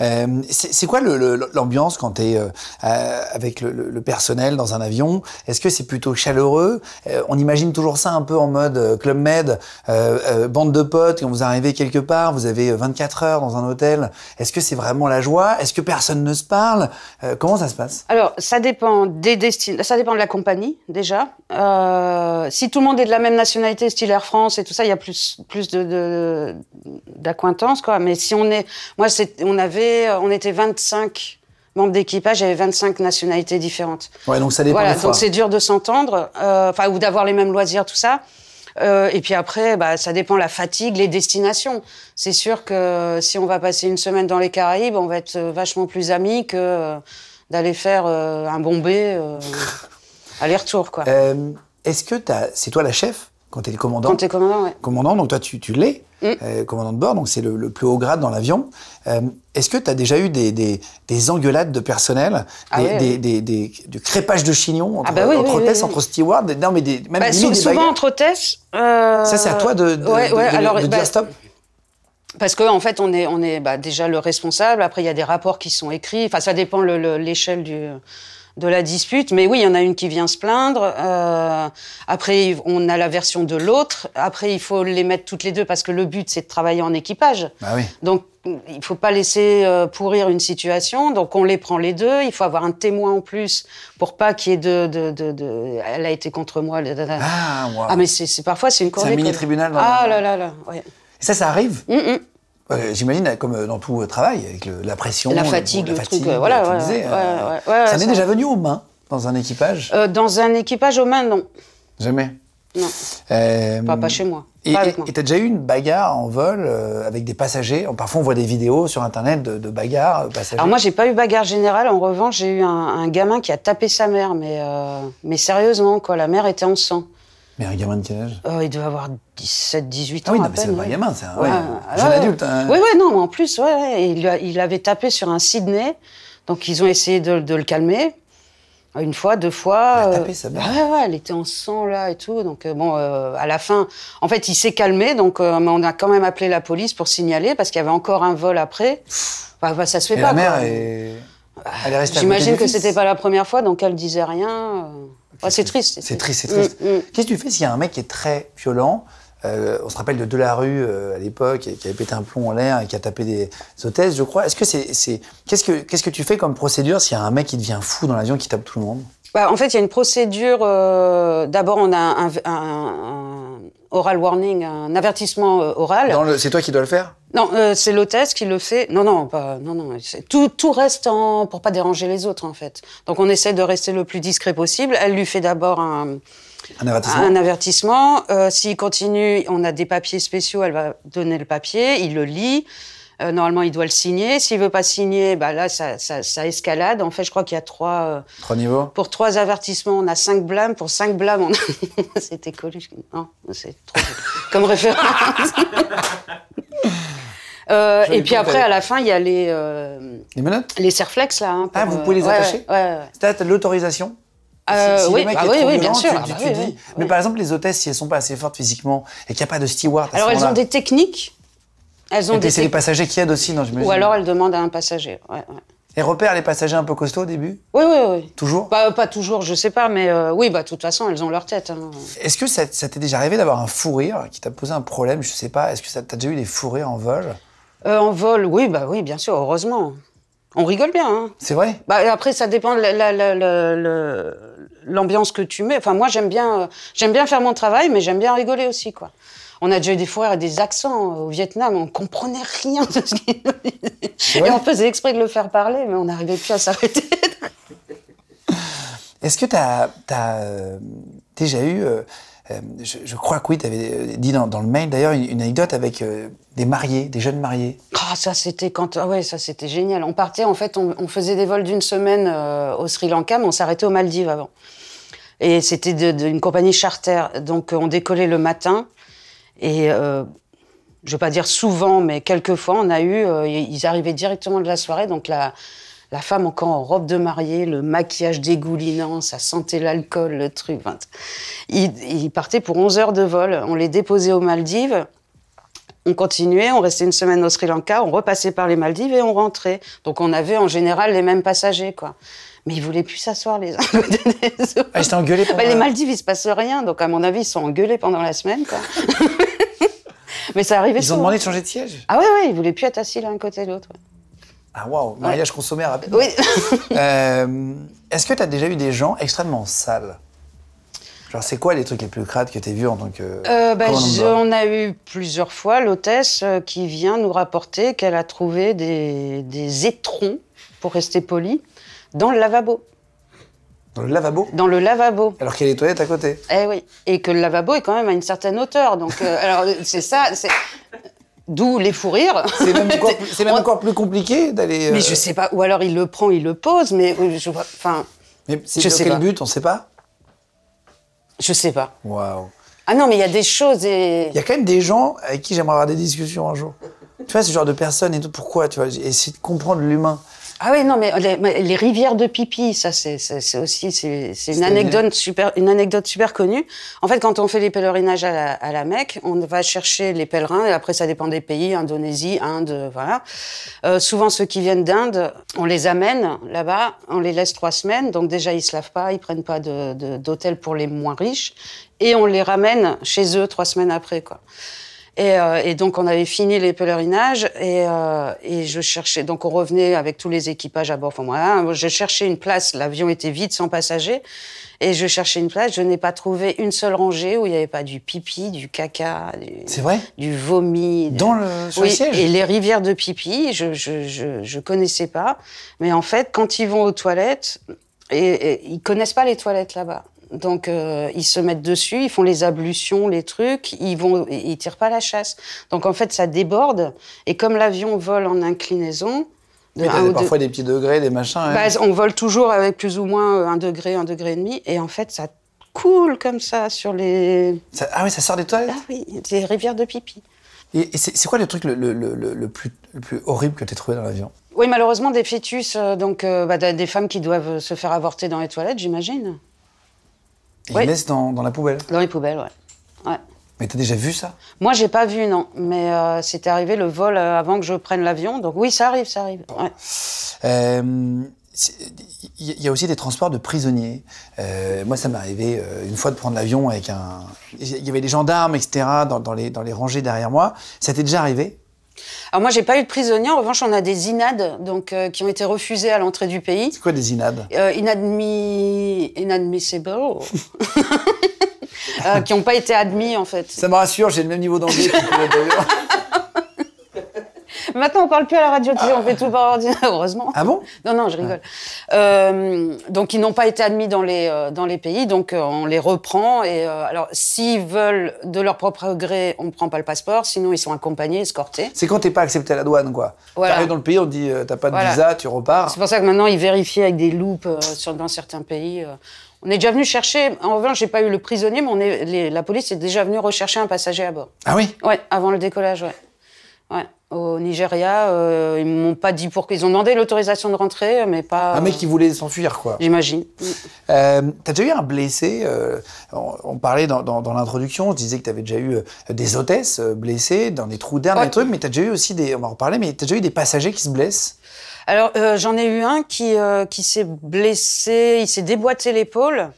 euh, c'est quoi l'ambiance quand tu es euh, euh, avec le, personnel dans un avion Est-ce que c'est plutôt chaleureux On imagine toujours ça un peu en mode Club Med, bande de potes, quand vous arrivez quelque part, vous avez 24 heures dans un hôtel. Est-ce que c'est vraiment la joie Est-ce que personne ne se parle Comment ça se passe Alors, ça dépend des destinations. ça dépend de la compagnie déjà. si tout le monde est de la même nationalité, style Air France et tout ça, il y a plus, plus De, quoi. Mais si on est... Moi, on avait euh, on était 25 membres d'équipage, j'avais 25 nationalités différentes. donc c'est dur de s'entendre, euh, ou d'avoir les mêmes loisirs, tout ça. Euh, et puis après, bah, ça dépend la fatigue, les destinations. C'est sûr que si on va passer une semaine dans les Caraïbes, on va être vachement plus amis que d'aller faire un Bombay aller-retour. quoi. Est-ce que c'est toi la chef quand tu es commandant. Quand tu es commandant, Commandant, donc toi tu, tu l'es, mm. euh, commandant de bord, donc c'est le, plus haut grade dans l'avion. Euh, est-ce que tu as déjà eu des, des, engueulades de personnel, des, ah des, du crépage de chignons ah entre, bah entre hôtesses, entre stewards, non, mais des, même bah, Souvent entre hôtesses. Euh, ça, c'est à toi de, de, alors, bah, stop parce qu'en en fait, on est, on est bah, déjà le responsable. Après, il y a des rapports qui sont écrits. Enfin, ça dépend l'échelle du, de la dispute. Mais oui, il y en a une qui vient se plaindre. Euh, après, on a la version de l'autre. Après, il faut les mettre toutes les deux parce que le but, c'est de travailler en équipage. Bah donc, il ne faut pas laisser euh, pourrir une situation. Donc, on les prend les deux. Il faut avoir un témoin en plus pour pas qu'il y ait de, de, Elle a été contre moi. Ah, moi. ah mais c'est parfois, c'est une cour C'est un mini-tribunal. Ah là là là. ça, ça arrive mm, mm. J'imagine, comme euh, dans tout euh, travail, avec la pression, la fatigue, le, voilà, ça m'est déjà venu aux mains dans un équipage euh, Dans un équipage aux mains, non. Jamais. Non. pas, pas, chez moi. Et t'as déjà eu une bagarre en vol avec des passagers Parfois, on voit des vidéos sur Internet de, bagarres passagers. Alors moi, j'ai pas eu bagarre générale. En revanche, j'ai eu un, un, gamin qui a tapé sa mère, mais, mais sérieusement, quoi. La mère était en sang. Mais un gamin de quel âge euh, Il devait avoir 17, 18 ans. Ah oui, non, mais c'est pas un gamin, c'est un jeune adulte. Hein. Oui, non, mais en plus, ouais, il, il, avait tapé sur un Sydney, donc ils ont essayé de, le calmer. Une fois, deux fois. Il a euh, tapé sa mère. ouais, elle était en sang là et tout. Donc euh, bon, à la fin, en fait, il s'est calmé. Donc on a quand même appelé la police pour signaler parce qu'il y avait encore un vol après. Bah, bah, ça se fait pas. La mère, Est... elle J'imagine que c'était pas la première fois, donc elle disait rien c'est triste. C'est triste, c'est triste. Mm, mm. Qu'est-ce que tu fais s'il y a un mec qui est très violent euh, on se rappelle de Delarue Rue euh, à l'époque, qui avait pété un plomb en l'air et qui a tapé des hôtesses, je crois. Est-ce que c'est, qu'est-ce que tu fais comme procédure s'il y a un mec qui devient fou dans l'avion qui tape tout le monde bah, en fait, il y a une procédure. Euh, d'abord, on a un, oral warning, un avertissement euh, oral. C'est toi qui dois le faire Non, euh, c'est l'hôtesse qui le fait. Non, non, pas. non, non. Tout, tout reste en, pour pas déranger les autres, en fait. Donc, on essaie de rester le plus discret possible. Elle lui fait d'abord un. Un avertissement. Un avertissement. S'il continue, on a des papiers spéciaux. Elle va donner le papier. Il le lit. Euh, normalement, il doit le signer. S'il veut pas signer, bah là, ça, escalade. En fait, je crois qu'il y a trois. Euh, trois niveaux. Pour trois avertissements, on a cinq blâmes. Pour cinq blâmes, on a... c'était collé. Non, c'est trop comme référence. Euh, et puis après, à la fin, il y a les. les menottes Les serflex, là. Hein, ah, vous pouvez les attacher ouais, l'autorisation oui, ah oui, bien sûr. Tu, ah dis. Mais par exemple, les hôtesses, si elles sont pas assez fortes physiquement et qu'il n'y a pas de steward. Alors, elles ont des techniques elles ont et des... c'est les passagers qui aident aussi, non, je Ou alors elles demandent à un passager. Ouais, Et repèrent les passagers un peu costauds au début Oui, oui, oui. Toujours bah, euh, Pas toujours, je sais pas, mais euh, oui, bah, de toute façon, elles ont leur tête. Hein. Est-ce que ça, t'est déjà arrivé d'avoir un fou rire qui t'a posé un problème Je sais pas, est-ce que ça t'as déjà eu des fou rires en vol euh, En vol, oui, bah oui, bien sûr, heureusement. On rigole bien. Hein. C'est vrai bah, Après, ça dépend de l'ambiance que tu mets. Enfin, moi, j'aime bien, j'aime bien faire mon travail, mais j'aime bien rigoler aussi, quoi on a déjà eu des fois et des accents euh, au Vietnam, on comprenait rien de ce qu'ils Et on faisait exprès de le faire parler, mais on n'arrivait plus à s'arrêter. Est-ce que tu as, euh, déjà eu, euh, je, crois que oui, tu avais dit dans, le mail d'ailleurs une, anecdote avec des mariés, des jeunes mariés Ah, ça c'était quand. Ah ouais, ça c'était génial. On partait, en fait, on, faisait des vols d'une semaine au Sri Lanka, mais on s'arrêtait aux Maldives avant. Et c'était d'une compagnie charter. Donc on décollait le matin. Et euh, je ne vais pas dire souvent, mais quelquefois, on a eu, euh, ils arrivaient directement de la soirée, donc la, femme encore en robe de mariée, le maquillage dégoulinant, ça sentait l'alcool, le truc. ils, partaient pour 11 heures de vol. On les déposait aux Maldives. On continuait, on restait une semaine au Sri Lanka, on repassait par les Maldives et on rentrait. Donc on avait en général les mêmes passagers, quoi. Mais ils voulaient plus s'asseoir les uns côté des autres. Ah, ils étaient engueulés bah, Les Maldives, il se passe rien. Donc à mon avis, ils sont engueulés pendant la semaine, quoi. Mais ça arrivait Ils ont demandé de changer de siège Ah ouais, ouais, ils voulaient plus être assis l'un côté de l'autre. Ah waouh, mariage ouais. consommé rapide. Oui. Euh, est-ce que tu as déjà eu des gens extrêmement sales Genre, c'est quoi les trucs les plus crades que tu as vus en tant que. Euh, bah, on a eu plusieurs fois l'hôtesse euh, qui vient nous rapporter qu'elle a trouvé des, des étrons, pour rester poli, dans le lavabo. Dans le lavabo Dans le lavabo. Alors qu'il y a les toilettes à côté. Eh oui. Et que le lavabo est quand même à une certaine hauteur. Donc, euh, alors, c'est ça. C'est... D'où les fous rires. C'est même, encore, plus compliqué d'aller. Mais euh, je sais pas. Ou alors il le prend, il le pose, mais euh, je vois. Enfin. Mais c'est je sais quel but, on sait pas Je sais pas. Waouh. Ah non, mais il y a des choses et. Il y a quand même des gens avec qui j'aimerais avoir des discussions un jour. Tu vois, ce genre de personnes et tout. Pourquoi Tu vois, essayer de comprendre l'humain. Ah oui, non, mais les, rivières de pipi, ça, c'est aussi c'est une anecdote super, une anecdote super connue. En fait, quand on fait les pèlerinages à la, à Mecque, on va chercher les pèlerins. Et après, ça dépend des pays, Indonésie, Inde, voilà. Euh, souvent, ceux qui viennent d'Inde, on les amène là-bas, on les laisse trois semaines. Donc déjà, ils se lavent pas, ils prennent pas d'hôtel pour les moins riches, et on les ramène chez eux trois semaines après, quoi. Euh, et, donc, on avait fini les pèlerinages euh, et, je cherchais. Donc, on revenait avec tous les équipages à bord. Enfin, moi, hein, je cherchais une place. L'avion était vide, sans passagers. Et je cherchais une place. Je n'ai pas trouvé une seule rangée où il n'y avait pas du pipi, du caca, du, vrai du vomi. Dans le, Et les rivières de pipi, je, je, je, connaissais pas. Mais en fait, quand ils vont aux toilettes, et, et, ils connaissent pas les toilettes là-bas. Donc euh, ils se mettent dessus, ils font les ablutions, les trucs, ils vont, ils tirent pas la chasse. Donc en fait ça déborde et comme l'avion vole en inclinaison. parfois des petits degrés, des machins. Hein. Bah, on vole toujours avec plus ou moins euh, un degré, un degré et demi, et en fait ça coule comme ça sur les. ah oui, ça sort des toilettes. Ah oui, des rivières de pipi. Et, c'est quoi le truc le, plus, horrible que tu as trouvé dans l'avion Oui, malheureusement des fœtus, euh, donc bah, des femmes qui doivent se faire avorter dans les toilettes, j'imagine. Ils les laissent dans, dans, la poubelle Dans les poubelles, ouais. ouais. Mais t'as déjà vu ça Moi, j'ai pas vu, non. Mais euh, c'était arrivé le vol euh, avant que je prenne l'avion. Donc oui, ça arrive, ça arrive. Euh, il y a aussi des transports de prisonniers. moi, ça m'est arrivé une fois de prendre l'avion avec un. Il y avait des gendarmes, etc. Dans, les, dans les rangées derrière moi. Ça t'est déjà arrivé alors moi, j'ai pas eu de prisonniers. En revanche, on a des inades donc euh, qui ont été refusés à l'entrée du pays. C'est quoi des inades euh, inadmissible, euh, qui n'ont pas été admis en fait. Ça me rassure, j'ai le même niveau d'anglais. Maintenant, on parle plus à la radio, tu on fait tout par ordinateur, heureusement. Ah bon Non, non, je rigole. Euh, donc, ils n'ont pas été admis dans les, euh, dans les pays, donc euh, on les reprend. Et euh, alors, s'ils veulent de leur propre gré, on ne prend pas le passeport, sinon ils sont accompagnés, escortés. C'est quand t'es pas accepté à la douane, quoi. Voilà. arrives dans le pays, on te dit, t'as pas de visa, tu repars. C'est pour ça que maintenant, ils vérifient avec des loupes sur, dans certains pays. On est déjà venu chercher, en revanche, j'ai pas eu le prisonnier, mais on est, la police est déjà venue rechercher un passager à bord. Ah oui Ouais, avant le décollage, ouais. Ouais. Au Nigeria, euh, ils m'ont pas dit pourquoi. Ils ont demandé l'autorisation de rentrer, mais pas. Un mec qui voulait s'enfuir, quoi. J'imagine. Euh, t'as déjà eu un blessé euh, on, parlait dans, dans, dans l'introduction, disait disait que t'avais déjà eu des hôtesses blessées dans des trous d'air, des trucs, mais t'as déjà eu aussi des. On va en reparler, mais t'as déjà eu des passagers qui se blessent Alors j'en ai eu un qui, qui s'est blessé, il s'est déboîté l'épaule.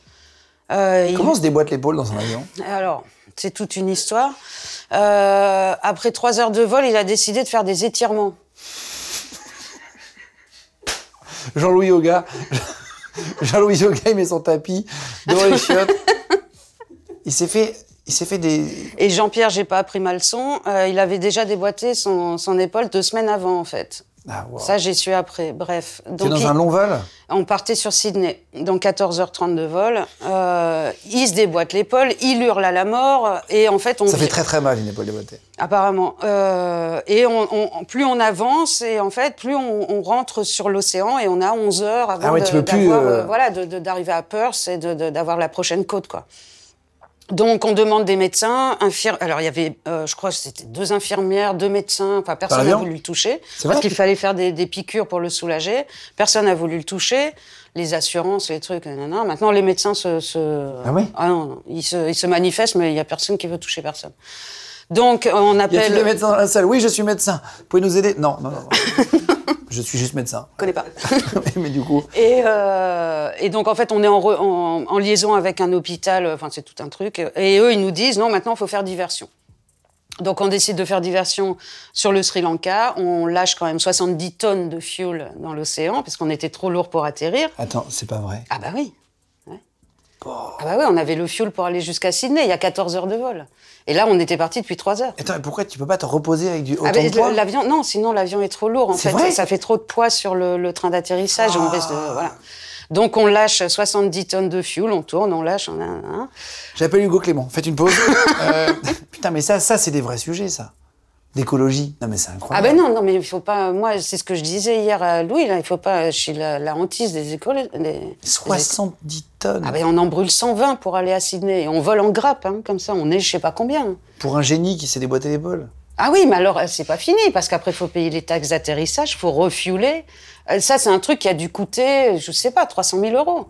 Comment il... commence se déboîte l'épaule dans un avion Alors c'est toute une histoire. Euh, après trois heures de vol, il a décidé de faire des étirements. Jean-Louis Yoga. Jean-Louis Yoga, il met son tapis dans les chiottes. Il s'est fait il s'est fait des. Et Jean-Pierre, j'ai pas appris ma leçon. Euh, il avait déjà déboîté son, son, épaule deux semaines avant, en fait. Ah, Ça, j'ai su après. Bref. Donc, dans un long vol On partait sur Sydney, dans 14h30 de vol. Euh, il se déboîte l'épaule, il hurle à la mort, et en fait, on. Ça fait très très mal une épaule déboîtée. Apparemment. Euh, et plus on avance, et en fait, plus on, rentre sur l'océan, et on a 11 heures avant ah euh, d'arriver à Perth et d'avoir la prochaine côte, quoi. Donc, on demande des médecins, infirme. Alors, il y avait, euh, je crois, c'était deux infirmières, deux médecins. Enfin, personne n'a voulu le toucher. Parce qu'il fallait faire des, piqûres pour le soulager. Personne n'a voulu le toucher. Les assurances, les trucs, non. Maintenant, les médecins se. se... Ah oui ah non, Ils, se, ils se manifestent, mais il n'y a personne qui veut toucher personne. Donc, on appelle. Il y a des médecins dans la salle. Oui, je suis médecin. Vous pouvez nous aider non, non. non. Je suis juste médecin. Je connais pas. mais du coup. Et, euh, et, donc en fait, on est en, liaison avec un hôpital. Euh, enfin, c'est tout un truc. Et eux, ils nous disent non, maintenant, il faut faire diversion. Donc on décide de faire diversion sur le Sri Lanka. On lâche quand même 70 tonnes de fuel dans l'océan parce qu'on était trop lourd pour atterrir. Attends, c'est pas vrai. Ah bah oui. Ah bah oui, on avait le fuel pour aller jusqu'à Sydney. Il y a 14 heures de vol. Et là, on était parti depuis trois heures. Attends, et pourquoi tu peux pas te reposer avec du autant ah, L'avion, non, sinon l'avion est trop lourd. En fait, ça fait trop de poids sur le, train d'atterrissage. On ah. Donc on lâche 70 tonnes de fuel, on tourne, on lâche. Hein. J'appelle Hugo Clément. Faites une pause. Euh, putain, mais ça, ça c'est des vrais sujets, ça d'écologie. Non, mais c'est ah incroyable. Ah ben non, non, mais il faut pas. Moi, c'est ce que je disais hier à Louis, là, il faut pas. Je suis la, hantise des écoles. Des, 70 tonnes. Ah ben on en brûle 120 pour aller à Sydney. Et on vole en grappe, hein, comme ça, on est je sais pas combien. Pour un génie qui sait déboîter les bols. Ah oui, mais alors c'est pas fini parce qu'après il faut payer les taxes d'atterrissage, faut refueler. Euh, ça c'est un truc qui a dû coûter, je sais pas, 300 000 euros.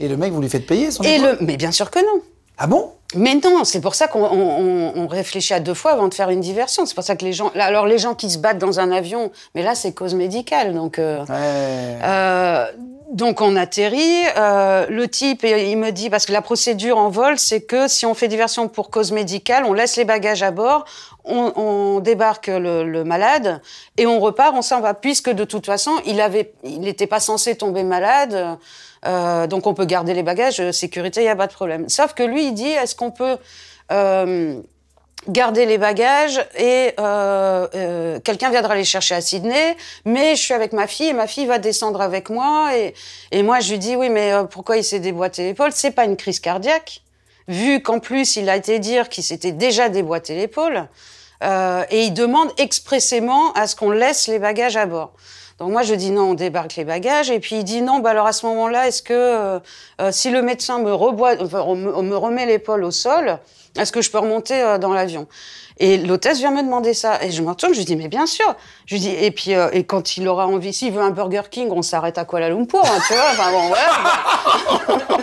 Et le mec, vous lui faites payer son Et le... Mais bien sûr que non. Ah bon mais non, c'est pour ça qu'on réfléchit à deux fois avant de faire une diversion. C'est pour ça que les gens. Alors, les gens qui se battent dans un avion, mais là, c'est cause médicale. Donc, euh, ouais. Euh, donc on atterrit. Euh, le type, il me dit, parce que la procédure en vol, c'est que si on fait diversion pour cause médicale, on laisse les bagages à bord, on, débarque le, malade et on repart, on s'en va, puisque de toute façon, il avait, il n'était pas censé tomber malade. Euh, donc on peut garder les bagages, euh, sécurité, il n'y a pas de problème. Sauf que lui, il dit, est-ce qu'on peut... Euh, garder les bagages et euh, euh, quelqu'un viendra les chercher à Sydney, mais je suis avec ma fille et ma fille va descendre avec moi et, et moi je lui dis oui mais euh, pourquoi il s'est déboîté l'épaule C'est pas une crise cardiaque, vu qu'en plus il a été dire qu'il s'était déjà déboîté l'épaule et il demande expressément à ce qu'on laisse les bagages à bord. Donc moi, je dis non, on débarque les bagages. Et puis il dit non, bah alors à ce moment-là, est-ce que euh, euh, si le médecin me, reboit, me, remet l'épaule au sol, est-ce que je peux remonter euh, dans l'avion Et l'hôtesse vient me demander ça. Et je me retourne, je lui dis mais bien sûr. Je lui dis et puis et quand il aura envie, s'il veut un Burger King, on s'arrête à Kuala Lumpur, hein, tu vois. Enfin bon,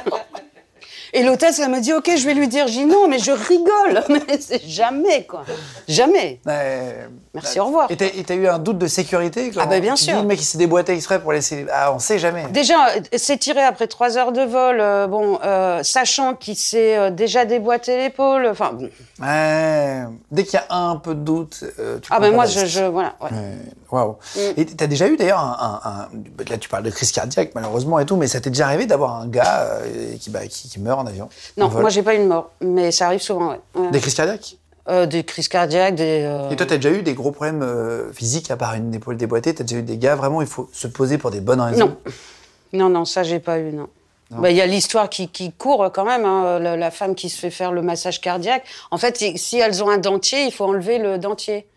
Et l'hôtesse, elle me dit, ok, je vais lui dire, j'ai non, mais je rigole, mais c'est jamais, quoi. Jamais. Bah, Merci, bah, au revoir. Et t'as eu un doute de sécurité Ah bah bien sûr. le mec, il s'est déboîté exprès pour laisser... Ah, on sait jamais. Déjà, euh, s'étirer après trois heures de vol, euh, bon, euh, sachant qu'il s'est déjà déboîté l'épaule, enfin... Bon. Ouais, dès qu'il y a un peu de doute, tu Ah ben moi, je, Voilà, ouais. Waouh. Wow. Mm. Et t'as déjà eu, d'ailleurs, un, Là, tu parles de crise cardiaque, malheureusement, et tout, mais ça t'est déjà arrivé d'avoir un gars bah, qui, qui meurt en avion Non, moi, j'ai pas eu de mort, mais ça arrive souvent, ouais. Euh, des crises cardiaques des crises cardiaques, des. Et toi, t'as déjà eu des gros problèmes euh, physiques à part une épaule déboîtée T'as déjà eu des gars vraiment Il faut se poser pour des bonnes raisons. Non, non, non, ça j'ai pas eu, non. Bah, il y a l'histoire qui, qui, court quand même, hein, la, femme qui se fait faire le massage cardiaque. En fait, si elles ont un dentier, il faut enlever le dentier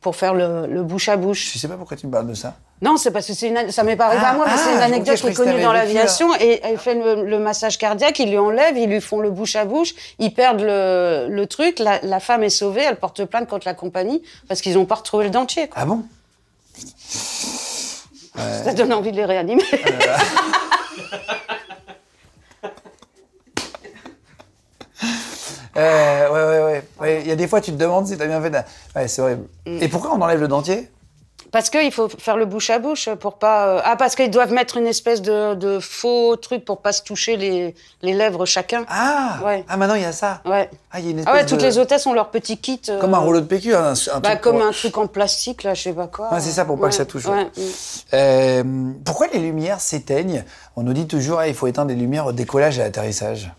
pour faire le, le bouche à bouche. Je sais pas pourquoi tu me parles de ça. Non, c'est parce que c'est ça m'est pas arrivé ah, moi, mais c'est une ah, anecdote qui est connue dans l'aviation. Euh. Et elle fait le, massage cardiaque, ils lui enlèvent, ils lui font le bouche à bouche, ils perdent le, truc, la, femme est sauvée, elle porte plainte contre la compagnie parce qu'ils n'ont pas retrouvé le dentier. Ah bon Ça donne envie de les réanimer. Euh... euh oui, ouais, ouais, ouais. Il y a des fois, tu te demandes si t'as bien fait. Ouais, c'est horrible. Mm. Et pourquoi on enlève le dentier parce qu'il faut faire le bouche à bouche pour pas. Euh, ah, parce qu'ils doivent mettre une espèce de, de, faux truc pour pas se toucher les, les lèvres chacun. Ah, ah maintenant il y a ça. Ouais. Ah, y a une espèce ah ouais, toutes les hôtesses ont leur petit kit. Euh, comme un rouleau de PQ, hein, un, bah, Comme un truc en plastique, là, je sais pas quoi. Ah, c'est ça pour pas que ça touche. Ouais. Euh, pourquoi les lumières s'éteignent On nous dit toujours, eh, il faut éteindre les lumières au décollage et à l'atterrissage.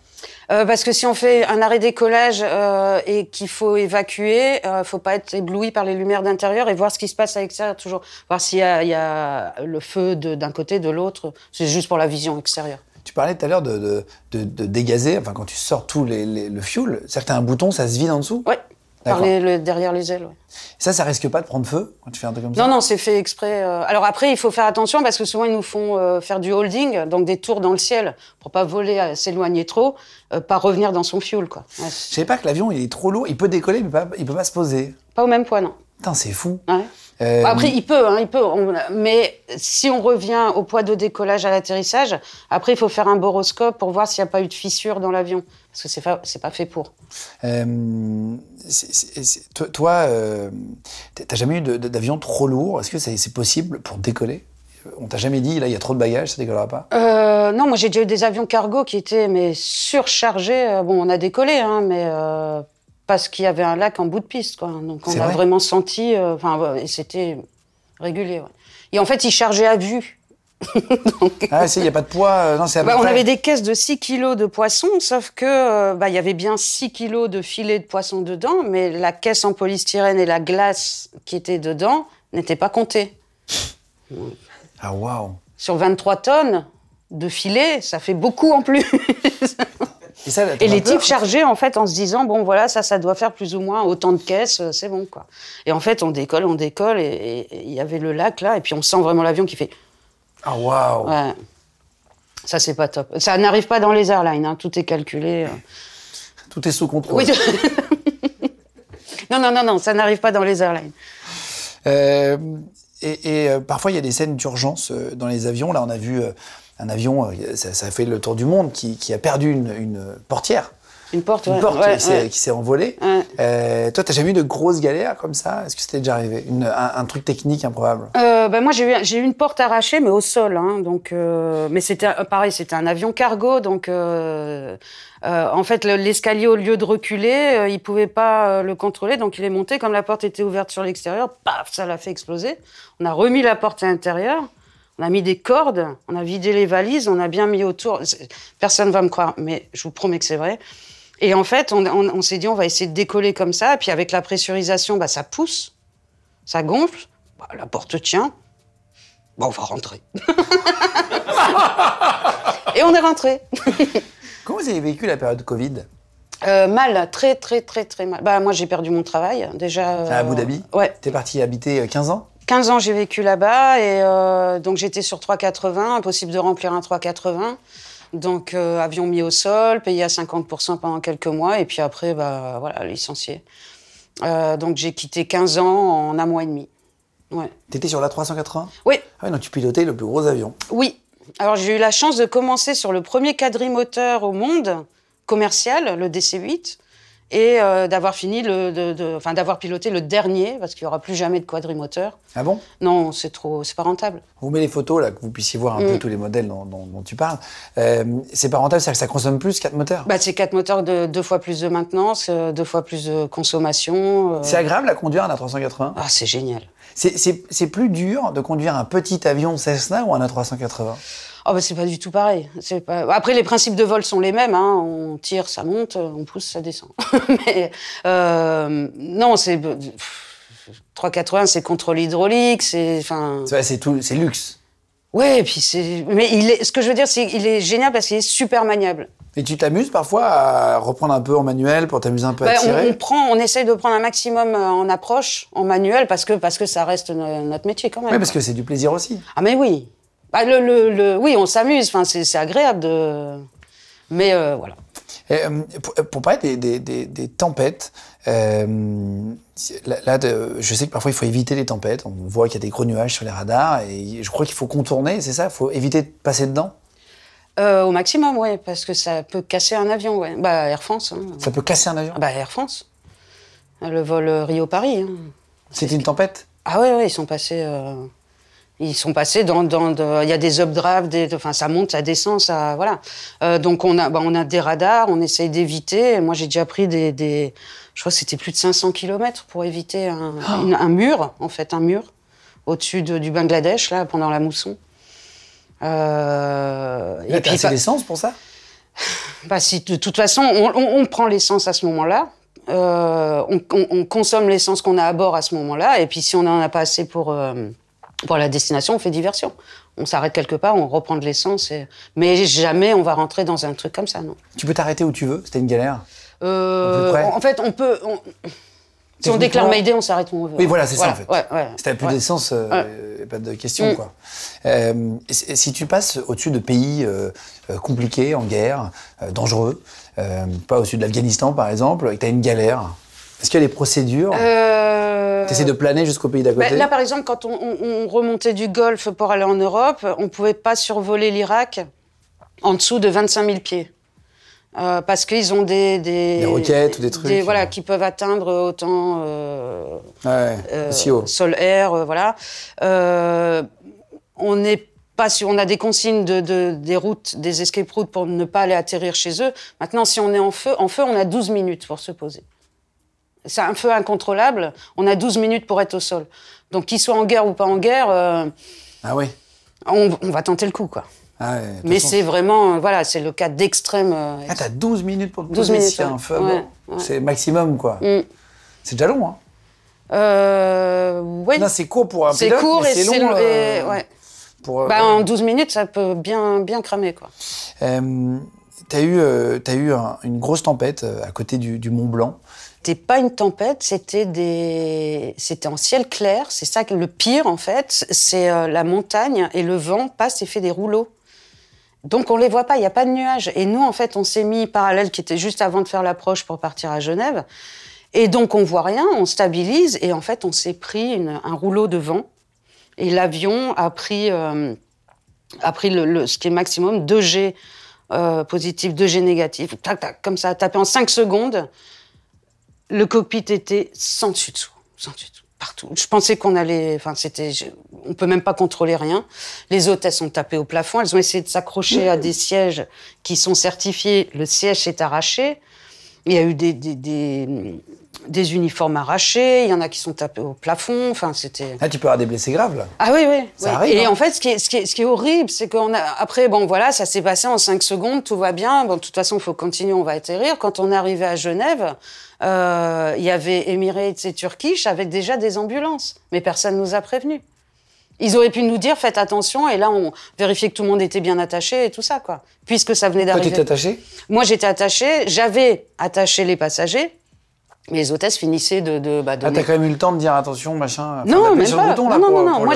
Euh, parce que si on fait un arrêt décollage euh, et qu'il faut évacuer, il euh, faut pas être ébloui par les lumières d'intérieur et voir ce qui se passe à l'extérieur toujours. Voir s'il y, a le feu d'un côté, de l'autre. C'est juste pour la vision extérieure. Tu parlais tout à l'heure de, de, dégazer, enfin quand tu sors tout les, le fioul, cest à un bouton, ça se vide en dessous par derrière les ailes, ouais. Ça, ça risque pas de prendre feu quand tu fais un truc comme ça Non, non, c'est fait exprès. Euh, alors après, il faut faire attention parce que souvent, ils nous font euh, faire du holding, donc des tours dans le ciel, pour pas voler, euh, s'éloigner trop, pas revenir dans son fuel, quoi. Je savais pas que l'avion, il est trop lourd, il peut décoller, mais pas, il peut pas se poser. Pas au même poids, non. Putain, c'est fou. Après, il peut, hein, il peut. Mais si on revient au poids de décollage à l'atterrissage, après, il faut faire un boroscope pour voir s'il n'y a pas eu de fissure dans l'avion. Parce que c'est n'est pas fait pour. Euh, toi, tu euh, n'as t'as jamais eu d'avion trop lourd. Est-ce que c'est possible pour décoller on t'a jamais dit, là, il y a trop de bagages, ça décollera pas euh, Non, moi j'ai déjà eu des avions cargo qui étaient mais surchargés. Bon, on a décollé, hein, mais parce qu'il y avait un lac en bout de piste, quoi. Donc on a vraiment senti. Enfin, c'était régulier. Et en fait, ils chargeaient à vue. Ah, n'y a pas de poids. Euh, bah, on avait des caisses de 6 kilos de poisson, sauf que euh, bah, y avait bien 6 kilos de filets de poisson dedans, mais la caisse en polystyrène et la glace qui était dedans n'étaient pas comptées. Ah, waouh Sur 23 tonnes de filets, ça fait beaucoup en plus Et, et les types chargés, en fait, en se disant, bon, voilà, ça, ça doit faire plus ou moins autant de caisses, euh, c'est bon, quoi. Et en fait, on décolle, on décolle, et il y avait le lac, là, et puis on sent vraiment l'avion qui fait... Ah, waouh Ça, c'est pas top. Ça n'arrive pas dans les airlines, hein. tout est calculé. Euh. Tout est sous contrôle. non, non, non, non, ça n'arrive pas dans les airlines. Euh, et, euh, parfois, il y a des scènes d'urgence dans les avions. Là, on a vu un avion, ça, a fait le tour du monde, qui, a perdu une portière. Une porte, qui s'est envolée. Euh, toi, t'as jamais eu de grosses galères comme ça Est-ce que c'était déjà arrivé un, truc technique improbable euh, ben, Moi, j'ai eu, une porte arrachée, mais au sol. Hein, donc, euh, mais c'était pareil, c'était un avion cargo. Donc, euh, euh, en fait, l'escalier, au lieu de reculer, il pouvait pas le contrôler. Donc, il est monté. Comme la porte était ouverte sur l'extérieur, paf, ça l'a fait exploser. On a remis la porte à l'intérieur. On a mis des cordes, on a vidé les valises, on a bien mis autour. Personne va me croire, mais je vous promets que c'est vrai. Et en fait, on, s'est dit, on va essayer de décoller comme ça. Et puis avec la pressurisation, bah, ça pousse, ça gonfle. Bah, la porte tient. Bah, on va rentrer. et on est rentré. Comment vous avez vécu la période Covid euh, mal, très très très très mal. Bah moi j'ai perdu mon travail déjà. À Abu Dhabi. Euh, ouais. T'es parti habiter 15 euh, ans. 15 ans j'ai vécu là-bas et donc j'étais sur 3,80, impossible de remplir un 3,80. Donc, euh, avion mis au sol, payé à 50% pendant quelques mois, et puis après, bah, voilà, licencié. Euh, donc, j'ai quitté 15 ans en un mois et demi. T'étais sur la 380 Oui. Ah oui, donc tu pilotais le plus gros avion. Oui. Alors, j'ai eu la chance de commencer sur le premier quadrimoteur au monde, commercial, le DC-8 et euh, d'avoir fini, le, enfin d'avoir piloté le dernier, parce qu'il n'y aura plus jamais de quadrimoteur. Ah bon Non, c'est trop, c'est pas rentable. On vous met les photos là, que vous puissiez voir un peu mm. tous les modèles dont, tu parles. Euh, c'est pas rentable, c'est-à-dire que ça consomme plus, quatre moteurs bah, C'est quatre moteurs de deux fois plus de maintenance, euh, deux fois plus de consommation. Euh. C'est agréable à conduire un A380 Ah, c'est génial. C'est plus dur de conduire un petit avion Cessna ou un A380 Oh bah, c'est pas du tout pareil. Après les principes de vol sont les mêmes. Hein. On tire, ça monte, on pousse, ça descend. Mais euh, non, c'est 380, bah, c'est contrôle hydraulique, c'est enfin. C'est tout, c'est luxe. Ouais, puis c'est. Mais ce que je veux dire, c'est qu'il est génial parce qu'il est super maniable. Et tu t'amuses parfois à reprendre un peu en manuel pour t'amuser un peu à bah, tirer on, prend, on essaye de prendre un maximum euh, en approche, en manuel, parce que, parce que ça reste notre métier quand même. Oui, parce que c'est du plaisir aussi. Ah mais oui, bah, le, oui, on s'amuse. Enfin, c'est agréable de. Mais euh, voilà. Euh, pour, pas parler des, tempêtes, euh, là, je sais que parfois il faut éviter les tempêtes. On voit qu'il y a des gros nuages sur les radars et je crois qu'il faut contourner, c'est ça Il faut éviter de passer dedans Au maximum, oui, parce que ça peut casser un avion. Bah, Air France. Hein. Ça peut casser un avion ah, Bah, Air France. Le vol Rio-Paris. Hein. C'est une tempête Ah, oui, ouais, ils sont passés. Ils sont passés dans, il y a des updrafts, des, enfin ça monte, ça descend, ça voilà. Euh, donc on a, bah, on a des radars, on essaye d'éviter. Moi j'ai déjà pris des, je crois que c'était plus de 500 km pour éviter oh. un, mur en fait, un mur au-dessus du Bangladesh là pendant la mousson. Euh, et puis l'essence pour ça bah, si, de toute façon, on, prend l'essence à ce moment-là. Euh, on, consomme l'essence qu'on a à bord à ce moment-là. Et puis si on n'en a pas assez pour euh, pour la destination, on fait diversion. On s'arrête quelque part, on reprend de l'essence. Mais jamais on va rentrer dans un truc comme ça, non. Tu peux t'arrêter où tu veux C'était une galère euh, En fait, on peut... Si on déclare idée, on s'arrête où on veut. Oui, voilà, c'est ça, en fait. si t'as plus d'essence, euh, pas de question, mm. quoi. Euh, si tu passes au-dessus de pays compliqués, en guerre, dangereux, pas au-dessus de l'Afghanistan, par exemple, et que t'as une galère, est-ce qu'il y a des procédures euh... T'essaies de planer jusqu'au pays d'à bah, côté Là, par exemple, quand on, remontait du Golfe pour aller en Europe, on ne pouvait pas survoler l'Irak en dessous de 25 000 pieds. Euh, parce qu'ils ont des, des, des roquettes ou des trucs voilà qui peuvent atteindre autant euh, euh haut. sol air euh, voilà on n'est pas on a des consignes de, de, des routes des escape routes pour ne pas aller atterrir chez eux maintenant si on est en feu en feu on a 12 minutes pour se poser c'est un feu incontrôlable. On a 12 minutes pour être au sol. Donc, qu'ils soit en guerre ou pas en guerre, euh, ah ouais. on, va tenter le coup, quoi. Ah mais c'est vraiment, euh, voilà, c'est le cas d'extrême. Euh, ah, t'as 12 minutes pour te 12 minutes, un feu. c'est maximum, quoi. Mm. C'est déjà long, hein. Euh, c'est court pour un pilote, c'est long. Bah, en 12 minutes, ça peut bien, bien cramer, quoi. T'as eu, as eu une grosse tempête à côté du, du Mont Blanc c'était pas une tempête, c'était des, c'était en ciel clair. C'est ça le pire en fait, c'est euh, la montagne et le vent passe et fait des rouleaux. Donc on les voit pas, il n'y a pas de nuages. Et nous en fait, on s'est mis parallèle qui était juste avant de faire l'approche pour partir à Genève. Et donc on voit rien, on stabilise et en fait on s'est pris un rouleau de vent et l'avion a pris euh, a pris le, ce qui est maximum 2G euh, positif, 2G négatif, tac tac comme ça, tapé en 5 secondes le cockpit était sans dessus dessous, sans dessus dessous, partout. Je pensais qu'on allait, enfin c'était, on peut même pas contrôler rien. Les hôtesses ont tapé au plafond, elles ont essayé de s'accrocher à des sièges qui sont certifiés. Le siège s'est arraché. Il y a eu des, des, des uniformes arrachés, il y en a qui sont tapés au plafond. Enfin, c'était. Ah, tu peux avoir des blessés graves là. Ah oui, oui. Ça Arrive, Et hein. en fait, ce qui est, horrible, c'est qu'on a après, bon voilà, ça s'est passé en cinq secondes, tout va bien. Bon, de toute façon, il faut continuer, on va atterrir. Quand on est arrivé à Genève, euh, il y avait Emirates et Turkish avec déjà des ambulances, mais personne nous a prévenus. Ils auraient pu nous dire faites attention et là on vérifiait que tout le monde était bien attaché et tout ça quoi. Puisque ça venait d'arriver. Toi étais attaché Moi j'étais attaché, j'avais attaché les passagers mais les hôtesses finissaient de. de, bah, ah, t'as quand même eu le temps de dire attention, machin. Non, mais. pas. non, non, non, non. Moi,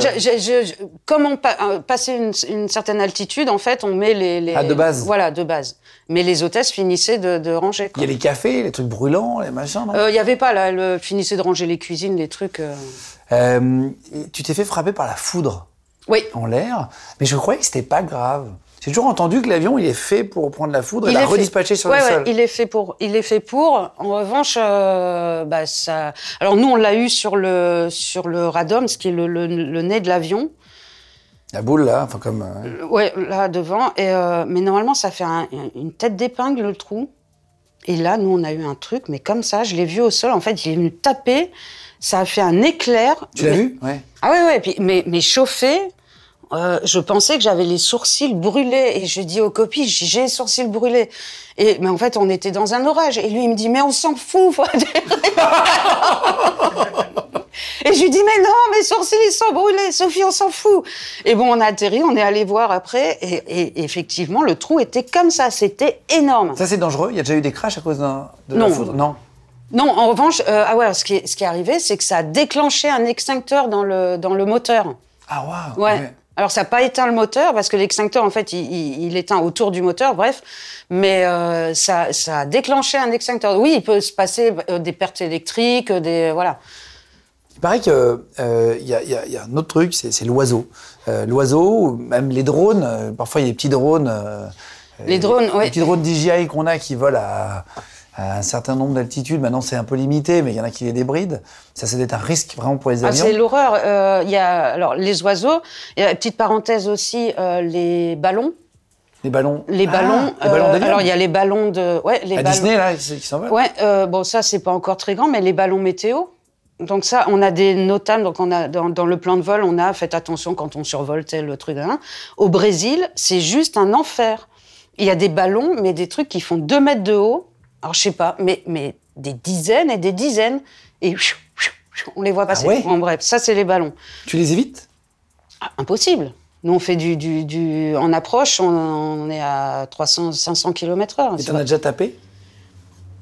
comme on euh, passait une, certaine altitude, en fait, on met les, Ah, de base. Voilà, de base. Mais les hôtesses finissaient de, ranger. Il y a les cafés, les trucs brûlants, les machins, euh, Il y n'y avait pas, là. Elles finissaient de ranger les cuisines, les trucs. Euh. tu t'es fait frapper par la foudre. Oui. En l'air. Mais je croyais que c'était pas grave. J'ai toujours entendu que l'avion, il est fait pour prendre la foudre et la redispatcher sur le sol. Il est fait pour. Il est fait pour. En revanche, euh, bah, ça. Alors nous, on l'a eu sur le sur le radome, ce qui est le, le, nez de l'avion. La boule là, enfin comme. Euh, euh, ouais, là devant. Et mais normalement, ça fait une tête d'épingle le trou. Et là, nous, on a eu un truc, mais comme ça, je l'ai vu au sol. En fait, il est venu taper. Ça a fait un éclair. Tu l'as vu Ouais. Ah ouais, ouais. mais mais chauffé euh, je pensais que j'avais les sourcils brûlés et je dis aux copies j'ai les sourcils brûlés et mais en fait on était dans un orage et lui il me dit mais on s'en fout Et je lui dis, mais non, mes sourcils, ils sont brûlés, Sophie, on s'en fout. Et bon, on a atterri, on est allé voir après, et, et, effectivement, le trou était comme ça, c'était énorme. Ça, c'est dangereux Il y a déjà eu des crashs à cause d'un, de non. foudre Non. Non, en revanche, euh, ah ouais, ce, qui est, ce qui est arrivé, c'est que ça a déclenché un extincteur dans le, dans le moteur. Ah, waouh ouais. Alors ça n'a pas éteint le moteur parce que l'extincteur en fait il, il, éteint autour du moteur, bref, mais euh, ça, ça, a déclenché un extincteur. Oui, il peut se passer euh, des pertes électriques, euh, des voilà. Il paraît qu'il il y, y, a un autre truc, c'est l'oiseau. L'oiseau, même les drones. parfois il y a des petits drones. les drones, oui. Les petits drones DJI qu'on a qui volent à à un certain nombre d'altitudes. Maintenant, c'est un peu limité, mais il y en a qui les débrident. Ça, c'est un risque vraiment pour les ah, avions. c'est l'horreur. Euh, il y a alors les oiseaux. Y a, petite parenthèse aussi, euh, les ballons. Les ballons. Les ah, ballons. Euh, alors il y a les ballons de. les à Disney là, qui s'envolent. Ouais. bon, ça c'est pas encore très grand, mais les ballons météo. Donc ça, on a des notables. Donc on a dans, le plan de vol, on a fait attention quand on survole le truc. Hein. Au Brésil, c'est juste un enfer. Il y a des ballons, mais des trucs qui font 2 mètres de haut alors je sais pas, mais, mais des dizaines et des dizaines, et on les voit passer. Ah en bref, ça c'est les ballons. Tu les évites ah, Impossible. Nous, on fait du, du, En approche, on, est à 300, 500 km/h. Et t'en as déjà tapé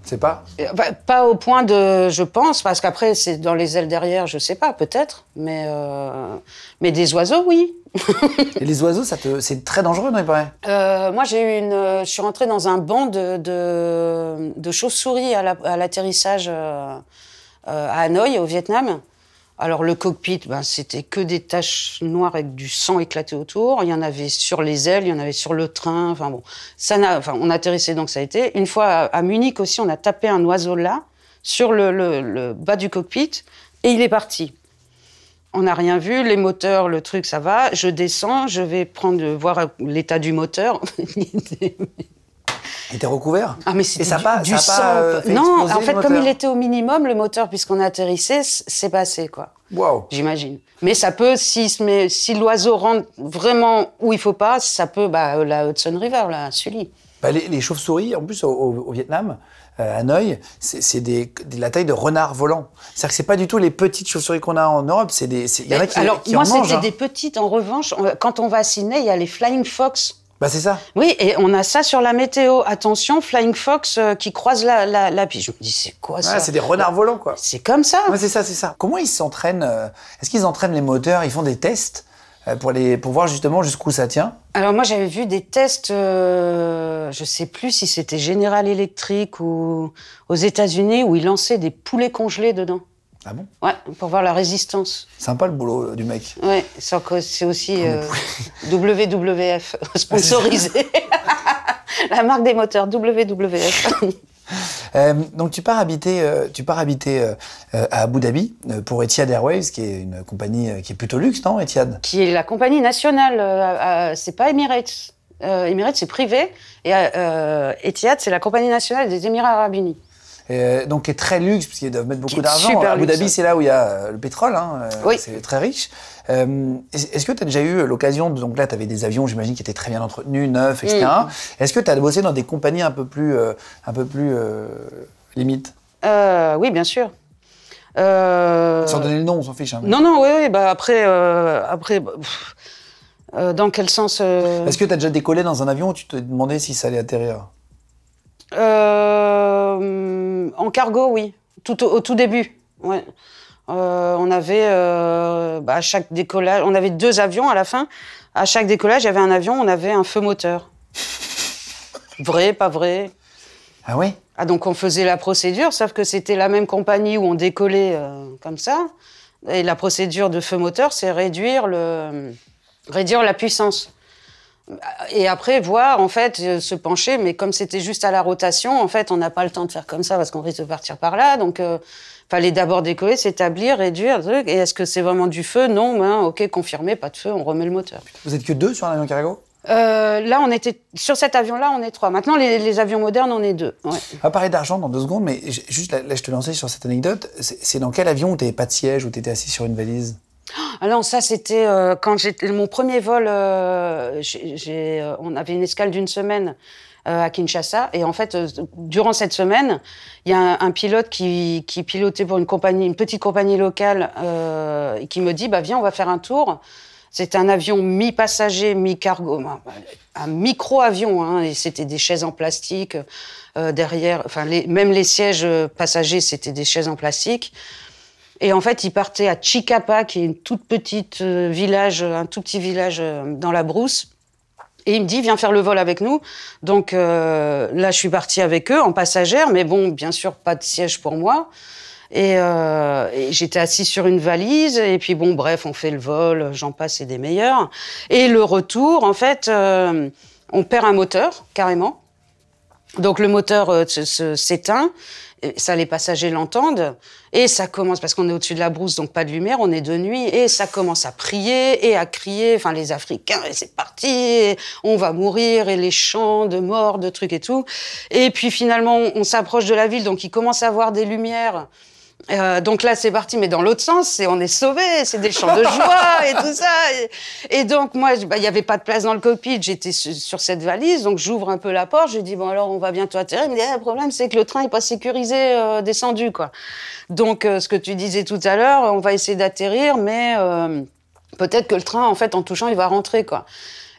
c'est pas bah, Pas au point de, je pense, parce qu'après, c'est dans les ailes derrière, je sais pas, peut-être, mais, euh, mais des oiseaux, oui. les oiseaux, ça te, c'est très dangereux, non, il paraît euh, Moi, j'ai eu une, euh, je suis rentrée dans un banc de, de, chauves-souris à l'atterrissage à, à Hanoï, au Vietnam. Alors le cockpit, ben, c'était que des taches noires avec du sang éclaté autour. Il y en avait sur les ailes, il y en avait sur le train. Enfin bon, ça n'a, enfin on atterrissait donc ça a été. Une fois à, Munich aussi, on a tapé un oiseau là sur le, le bas du cockpit et il est parti. On n'a rien vu, les moteurs, le truc, ça va. Je descends, je vais prendre voir l'état du moteur. Il était recouvert Ah, mais c'est ça pas, du ça Pas, euh, non, en fait, comme il était au minimum, le moteur, puisqu'on atterrissait, c'est passé, quoi. Wow. J'imagine. Mais ça peut, si, si l'oiseau rentre vraiment où il faut pas, ça peut, bah, euh, la Hudson River, la Sully. Bah, les, chauves-souris, en plus, au, Vietnam, euh, à Hanoï, c'est des, la taille de renard volant. C'est-à-dire que c'est pas du tout les petites chauves-souris qu'on a en Europe, c'est des, il y en a qui, alors, Alors, moi, c'était hein. des petites. En revanche, quand on va à Sydney, il y a les Flying Fox. Bah c'est ça. Oui, et on a ça sur la météo. Attention, Flying Fox euh, qui croise la, la, Je me dis, c'est quoi ça C'est des renards volants, quoi. C'est comme ça. Ouais, c'est ça, c'est ça. Comment ils s'entraînent euh, Est-ce qu'ils entraînent les moteurs Ils font des tests euh, pour, les, voir justement jusqu'où ça tient Alors moi, j'avais vu des tests, je sais plus si c'était General Electric ou aux États-Unis, où ils lançaient des poulets congelés dedans. Ah bon Ouais, pour voir la résistance. Sympa le boulot euh, du mec. Ouais, c'est aussi euh, WWF, sponsorisé. la marque des moteurs, WWF. Euh, donc tu pars habiter, tu pars habiter à Abu Dhabi pour Etihad Airways, qui est une compagnie qui est plutôt luxe, non, Etihad Qui est la compagnie nationale. c'est pas Emirates. Emirates, c'est privé. Et Etihad, c'est la compagnie nationale des Émirats Arabes Unis. Euh, donc qui est très luxe, parce qu'ils doivent mettre beaucoup d'argent. À Abu Dhabi, c'est là où il y a euh, le pétrole, hein, euh, c'est très riche. Est-ce que tu as déjà eu l'occasion, donc là, tu avais des avions, j'imagine, qui étaient très bien entretenus, neufs, etc. Mm. Est-ce que tu as bossé dans des compagnies un peu plus, un peu plus limites Oui, bien sûr. Sans donner le nom, on s'en fiche. Hein, Non, non, oui, bah, après, après dans quel sens Est-ce que tu as déjà décollé dans un avion où tu te demandais si ça allait atterrir euh, en cargo, oui. Tout au, tout début. Ouais. Euh, on avait euh, bah, à chaque décollage, on avait deux avions à la fin. À chaque décollage, il y avait un avion, on avait un feu moteur. vrai, pas vrai. Ah oui Ah donc on faisait la procédure, sauf que c'était la même compagnie où on décollait comme ça. Et la procédure de feu moteur, c'est réduire le réduire la puissance. Et après, voir, en fait, euh, se pencher, mais comme c'était juste à la rotation, en fait, on n'a pas le temps de faire comme ça parce qu'on risque de partir par là. Donc, euh, fallait d'abord décoller, s'établir, réduire. Et est-ce que c'est vraiment du feu Non, hein, ok, confirmé, pas de feu, on remet le moteur. Vous êtes que deux sur un avion cargo euh, là, on était sur cet avion-là, on est trois. Maintenant, les, avions modernes, on est deux. On va parler d'argent dans deux secondes, mais juste là, je te lançais sur cette anecdote. C'est dans quel avion où n'avais pas de siège, où étais assis sur une valise alors ah ça, c'était euh, quand j'ai... mon premier vol. Euh, euh, on avait une escale d'une semaine à Kinshasa, et en fait, durant cette semaine, il y a un, pilote qui, qui, pilotait pour une compagnie, une petite compagnie locale, qui me dit, bah viens, on va faire un tour. C'est un avion mi-passager, mi-cargo, bah, un micro-avion, hein, et c'était des chaises en plastique derrière. Enfin, les, même les sièges passagers, c'était des chaises en plastique. Et en fait, il partait à Chicapa, qui est une toute petite euh, village, euh, un tout petit village euh, dans la brousse. Et il me dit, viens faire le vol avec nous. Donc là, je suis partie avec eux en passagère, mais bon, bien sûr, pas de siège pour moi. Et, j'étais assise sur une valise. Et puis bon, bref, on fait le vol, j'en passe et des meilleurs. Et le retour, en fait, on perd un moteur, carrément. Donc le moteur euh, s'éteint, ça les passagers l'entendent, et ça commence, parce qu'on est au-dessus de la brousse, donc pas de lumière, on est de nuit, et ça commence à prier et à crier, enfin les Africains, et c'est parti, on va mourir, et les chants de mort, de trucs et tout. Et puis finalement, on s'approche de la ville, donc il commence à voir des lumières. Euh, donc là, c'est parti, mais dans l'autre sens, on est sauvé, c'est des chants de joie et tout ça. Et, donc moi, bah, il n'y avait pas de place dans le cockpit, j'étais sur cette valise, donc j'ouvre un peu la porte, je dis bon alors on va bientôt atterrir. Mais eh, le problème, c'est que le train n'est pas sécurisé, euh, descendu quoi. Donc euh, ce que tu disais tout à l'heure, on va essayer d'atterrir, mais peut-être que le train, en fait, en touchant, il va rentrer quoi.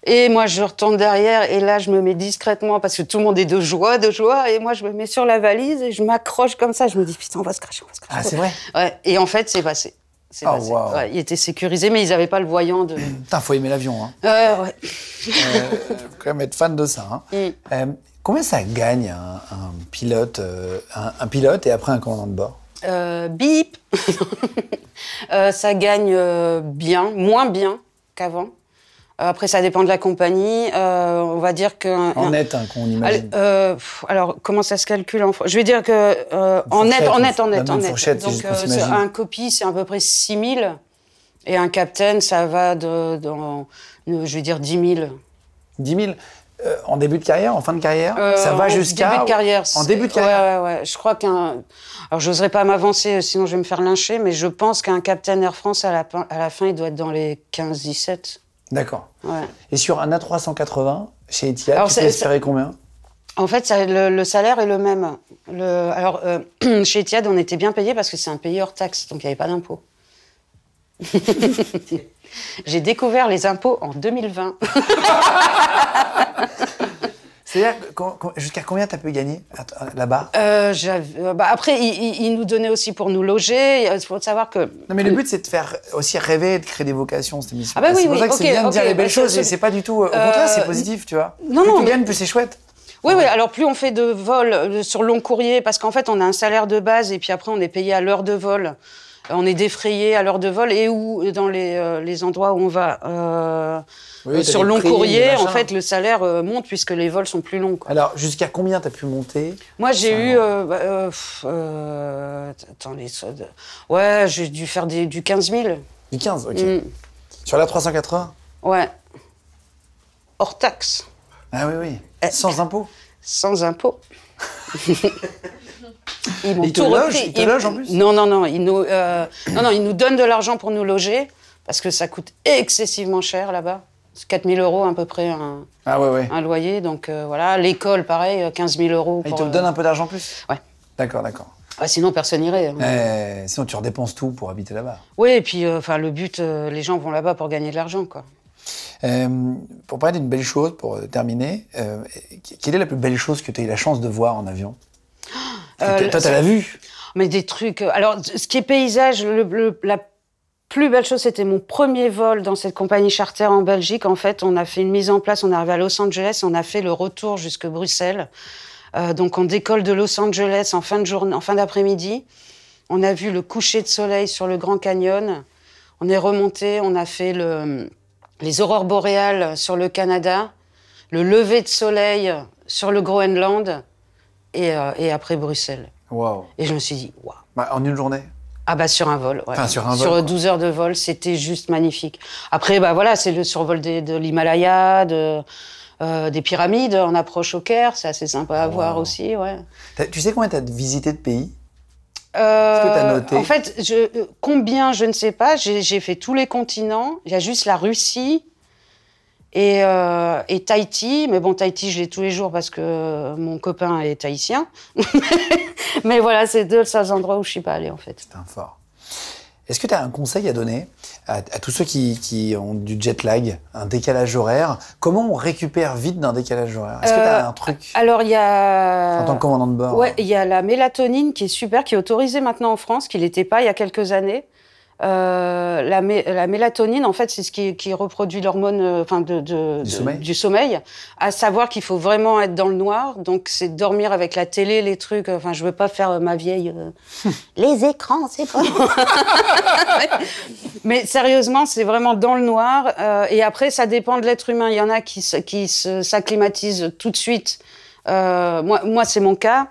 Et moi, je retourne derrière et là, je me mets discrètement parce que tout le monde est de joie, de joie. Et moi, je me mets sur la valise et je m'accroche comme ça. Je me dis, putain, on va se cracher, on va se cracher. Ah, c'est vrai ouais. Et en fait, c'est passé. C'est oh, passé. Ouais, il était sécurisé, mais ils n'avaient pas le voyant de. Putain, faut aimer l'avion. Hein. ouais. euh, quand même être fan de ça. Hein. Mm. Euh, combien ça gagne un, pilote, euh, un, un, pilote et après un commandant de bord euh, Bip Ça gagne bien, moins bien qu'avant. Euh, après, ça dépend de la compagnie. Euh, on va dire que en euh, net, hein, qu'on imagine. alors, comment ça se calcule en Je vais dire que en net, en net, en net, en net. Donc, un copie, c'est à peu près 6 000. et un captain, ça va de, dans, je vais dire 10 000. 10 000. en début de carrière, en fin de carrière, ça va jusqu'à. En début de carrière. En début de carrière. Ouais, ouais, Je crois qu'un. Alors, j'oserais pas m'avancer, sinon je vais me faire lyncher, mais je pense qu'un captain Air France à la, à la fin, il doit être dans les 15-17. D'accord. Et sur un A380 chez Etihad, tu combien En fait, le, salaire est le même. alors, euh, chez Etihad, on était bien payé parce que c'est un pays hors taxe, donc il n'y avait pas d'impôts. J'ai découvert les impôts en 2020. cest à jusqu'à combien tu as pu gagner là-bas euh, euh, bah, Après, ils, nous donnaient aussi pour nous loger. Il euh, faut savoir que. Non, mais le but, c'est de faire aussi rêver, de créer des vocations, Ah, bah oui, c'est pour ça que c'est bien de dire les bah, belles choses. c'est pas du tout. Au contraire, c'est positif, tu vois. Non, plus non, tu plus c'est chouette. Oui, oui, alors plus on fait de vols sur long courrier, parce qu'en fait, on a un salaire de base et puis après, on est payé à l'heure de vol on est défrayé à l'heure de vol et où dans les, euh, endroits où on va euh, sur long courrier, en fait, le salaire euh, monte puisque les vols sont plus longs. Alors, jusqu'à combien tu as pu monter Moi, j'ai eu... Bah, attends, les Ouais, j'ai dû faire des, du 15 000. Du 15, ok. Mm. Sur la 380 Ouais. Hors taxe. Ah oui, oui. Eh. Sans impôt Sans impôt. Ils en plus Non, non, non. Ils nous, euh, non, non, nous donnent de l'argent pour nous loger parce que ça coûte excessivement cher là-bas. C'est 4 euros à peu près un, ah un loyer. Donc euh, voilà, l'école, pareil, 15 euh, 000 euros. Ah, ils te donnent un peu d'argent plus Ouais. D'accord, d'accord. Ah, sinon, personne n'irait. Hein. Eh, sinon, tu redépenses tout pour habiter là-bas. Oui, et puis enfin, le but, les gens vont là-bas pour gagner de l'argent. quoi. pour parler d'une belle chose, pour terminer, quelle est la plus belle chose que tu as eu la chance de voir en avion ah euh, toi, t'as la vue. Mais des trucs. Euh, alors, ce qui est paysage, le, la plus belle chose, c'était mon premier vol dans cette compagnie charter en Belgique. En fait, on a fait une mise en place. On est arrivé à Los Angeles. On a fait le retour jusque Bruxelles. Euh, donc, on décolle de Los Angeles en fin en fin d'après-midi. On a vu le coucher de soleil sur le Grand Canyon. On est remonté. On a fait les aurores boréales sur le Canada, le lever de soleil sur le Groenland. Euh, et, après Bruxelles. Et je me suis dit, waouh. Bah, en une journée ah bah sur un vol, enfin, sur, sur 12 heures de vol, c'était juste magnifique. Après bah voilà, c'est le survol de l'Himalaya, de, euh, des pyramides en approche au Caire, c'est assez sympa à voir aussi, ouais. Tu sais combien tu as visité de pays euh, que as noté En fait, je, euh, combien, je ne sais pas. J'ai fait tous les continents. Il y a juste la Russie euh, et, Tahiti, mais bon, Tahiti, je l'ai tous les jours parce que mon copain est tahitien. mais voilà, c'est deux ces endroits où je suis pas allée, en fait. C'est un fort. Est-ce que tu as un conseil à donner à, tous ceux qui, ont du jet lag, un décalage horaire Comment on récupère vite d'un décalage horaire Est-ce que tu as euh, un truc Alors, il y a. En tant que commandant de bord Ouais, il y a la mélatonine qui est super, qui est autorisée maintenant en France, qui l'était pas il y a quelques années. Euh, la, mélatonine, en fait, c'est ce qui, reproduit l'hormone euh, enfin de, du, sommeil. À savoir qu'il faut vraiment être dans le noir. Donc, c'est dormir avec la télé, les trucs. Enfin, je veux pas faire euh, ma vieille. les écrans, c'est pas mais, sérieusement, c'est vraiment dans le noir. et après, ça dépend de l'être humain. Il y en a qui, qui s'acclimatisent tout de suite. moi, moi c'est mon cas.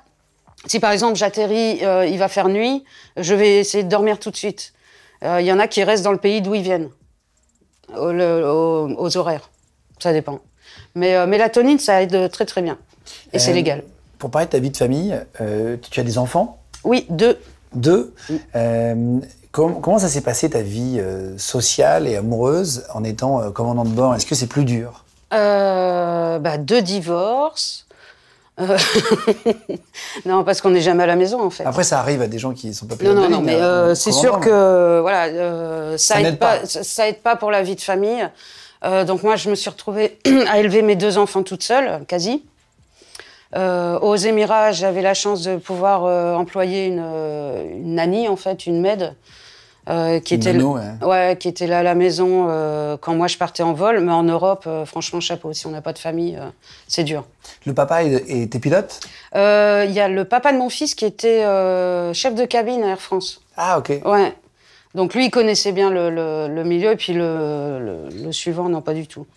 Si par exemple j'atterris, il va faire nuit, je vais essayer de dormir tout de suite. Il euh, y en a qui restent dans le pays d'où ils viennent, aux horaires. Ça dépend. Mais euh, tonine, ça aide très très bien. Et c'est euh, légal. Pour parler de ta vie de famille, tu as des enfants Oui, deux. Deux Comment, ça s'est passé ta vie sociale et amoureuse en étant commandant de bord Est-ce que c'est plus dur bah, Deux divorces, euh, non, parce qu'on n'est jamais à la maison, en fait. Après, ça arrive à des gens qui ne sont pas plus Non, non, non, mais euh, euh, c'est sûr que voilà, ça, n'aide aide pas, Ça, pas pour la vie de famille. donc moi, je me suis retrouvée à élever mes deux enfants toute seule, quasi. aux Émirats, j'avais la chance de pouvoir employer une, nanny, en fait, une maid. Euh, qui était ouais. qui était là à la maison euh, quand moi je partais en vol mais en Europe euh, franchement chapeau si on n'a pas de famille c'est dur le papa était pilote il y a le papa de mon fils qui était chef de cabine à Air France ah ok ouais donc lui il connaissait bien le, milieu et puis le, suivant non pas du tout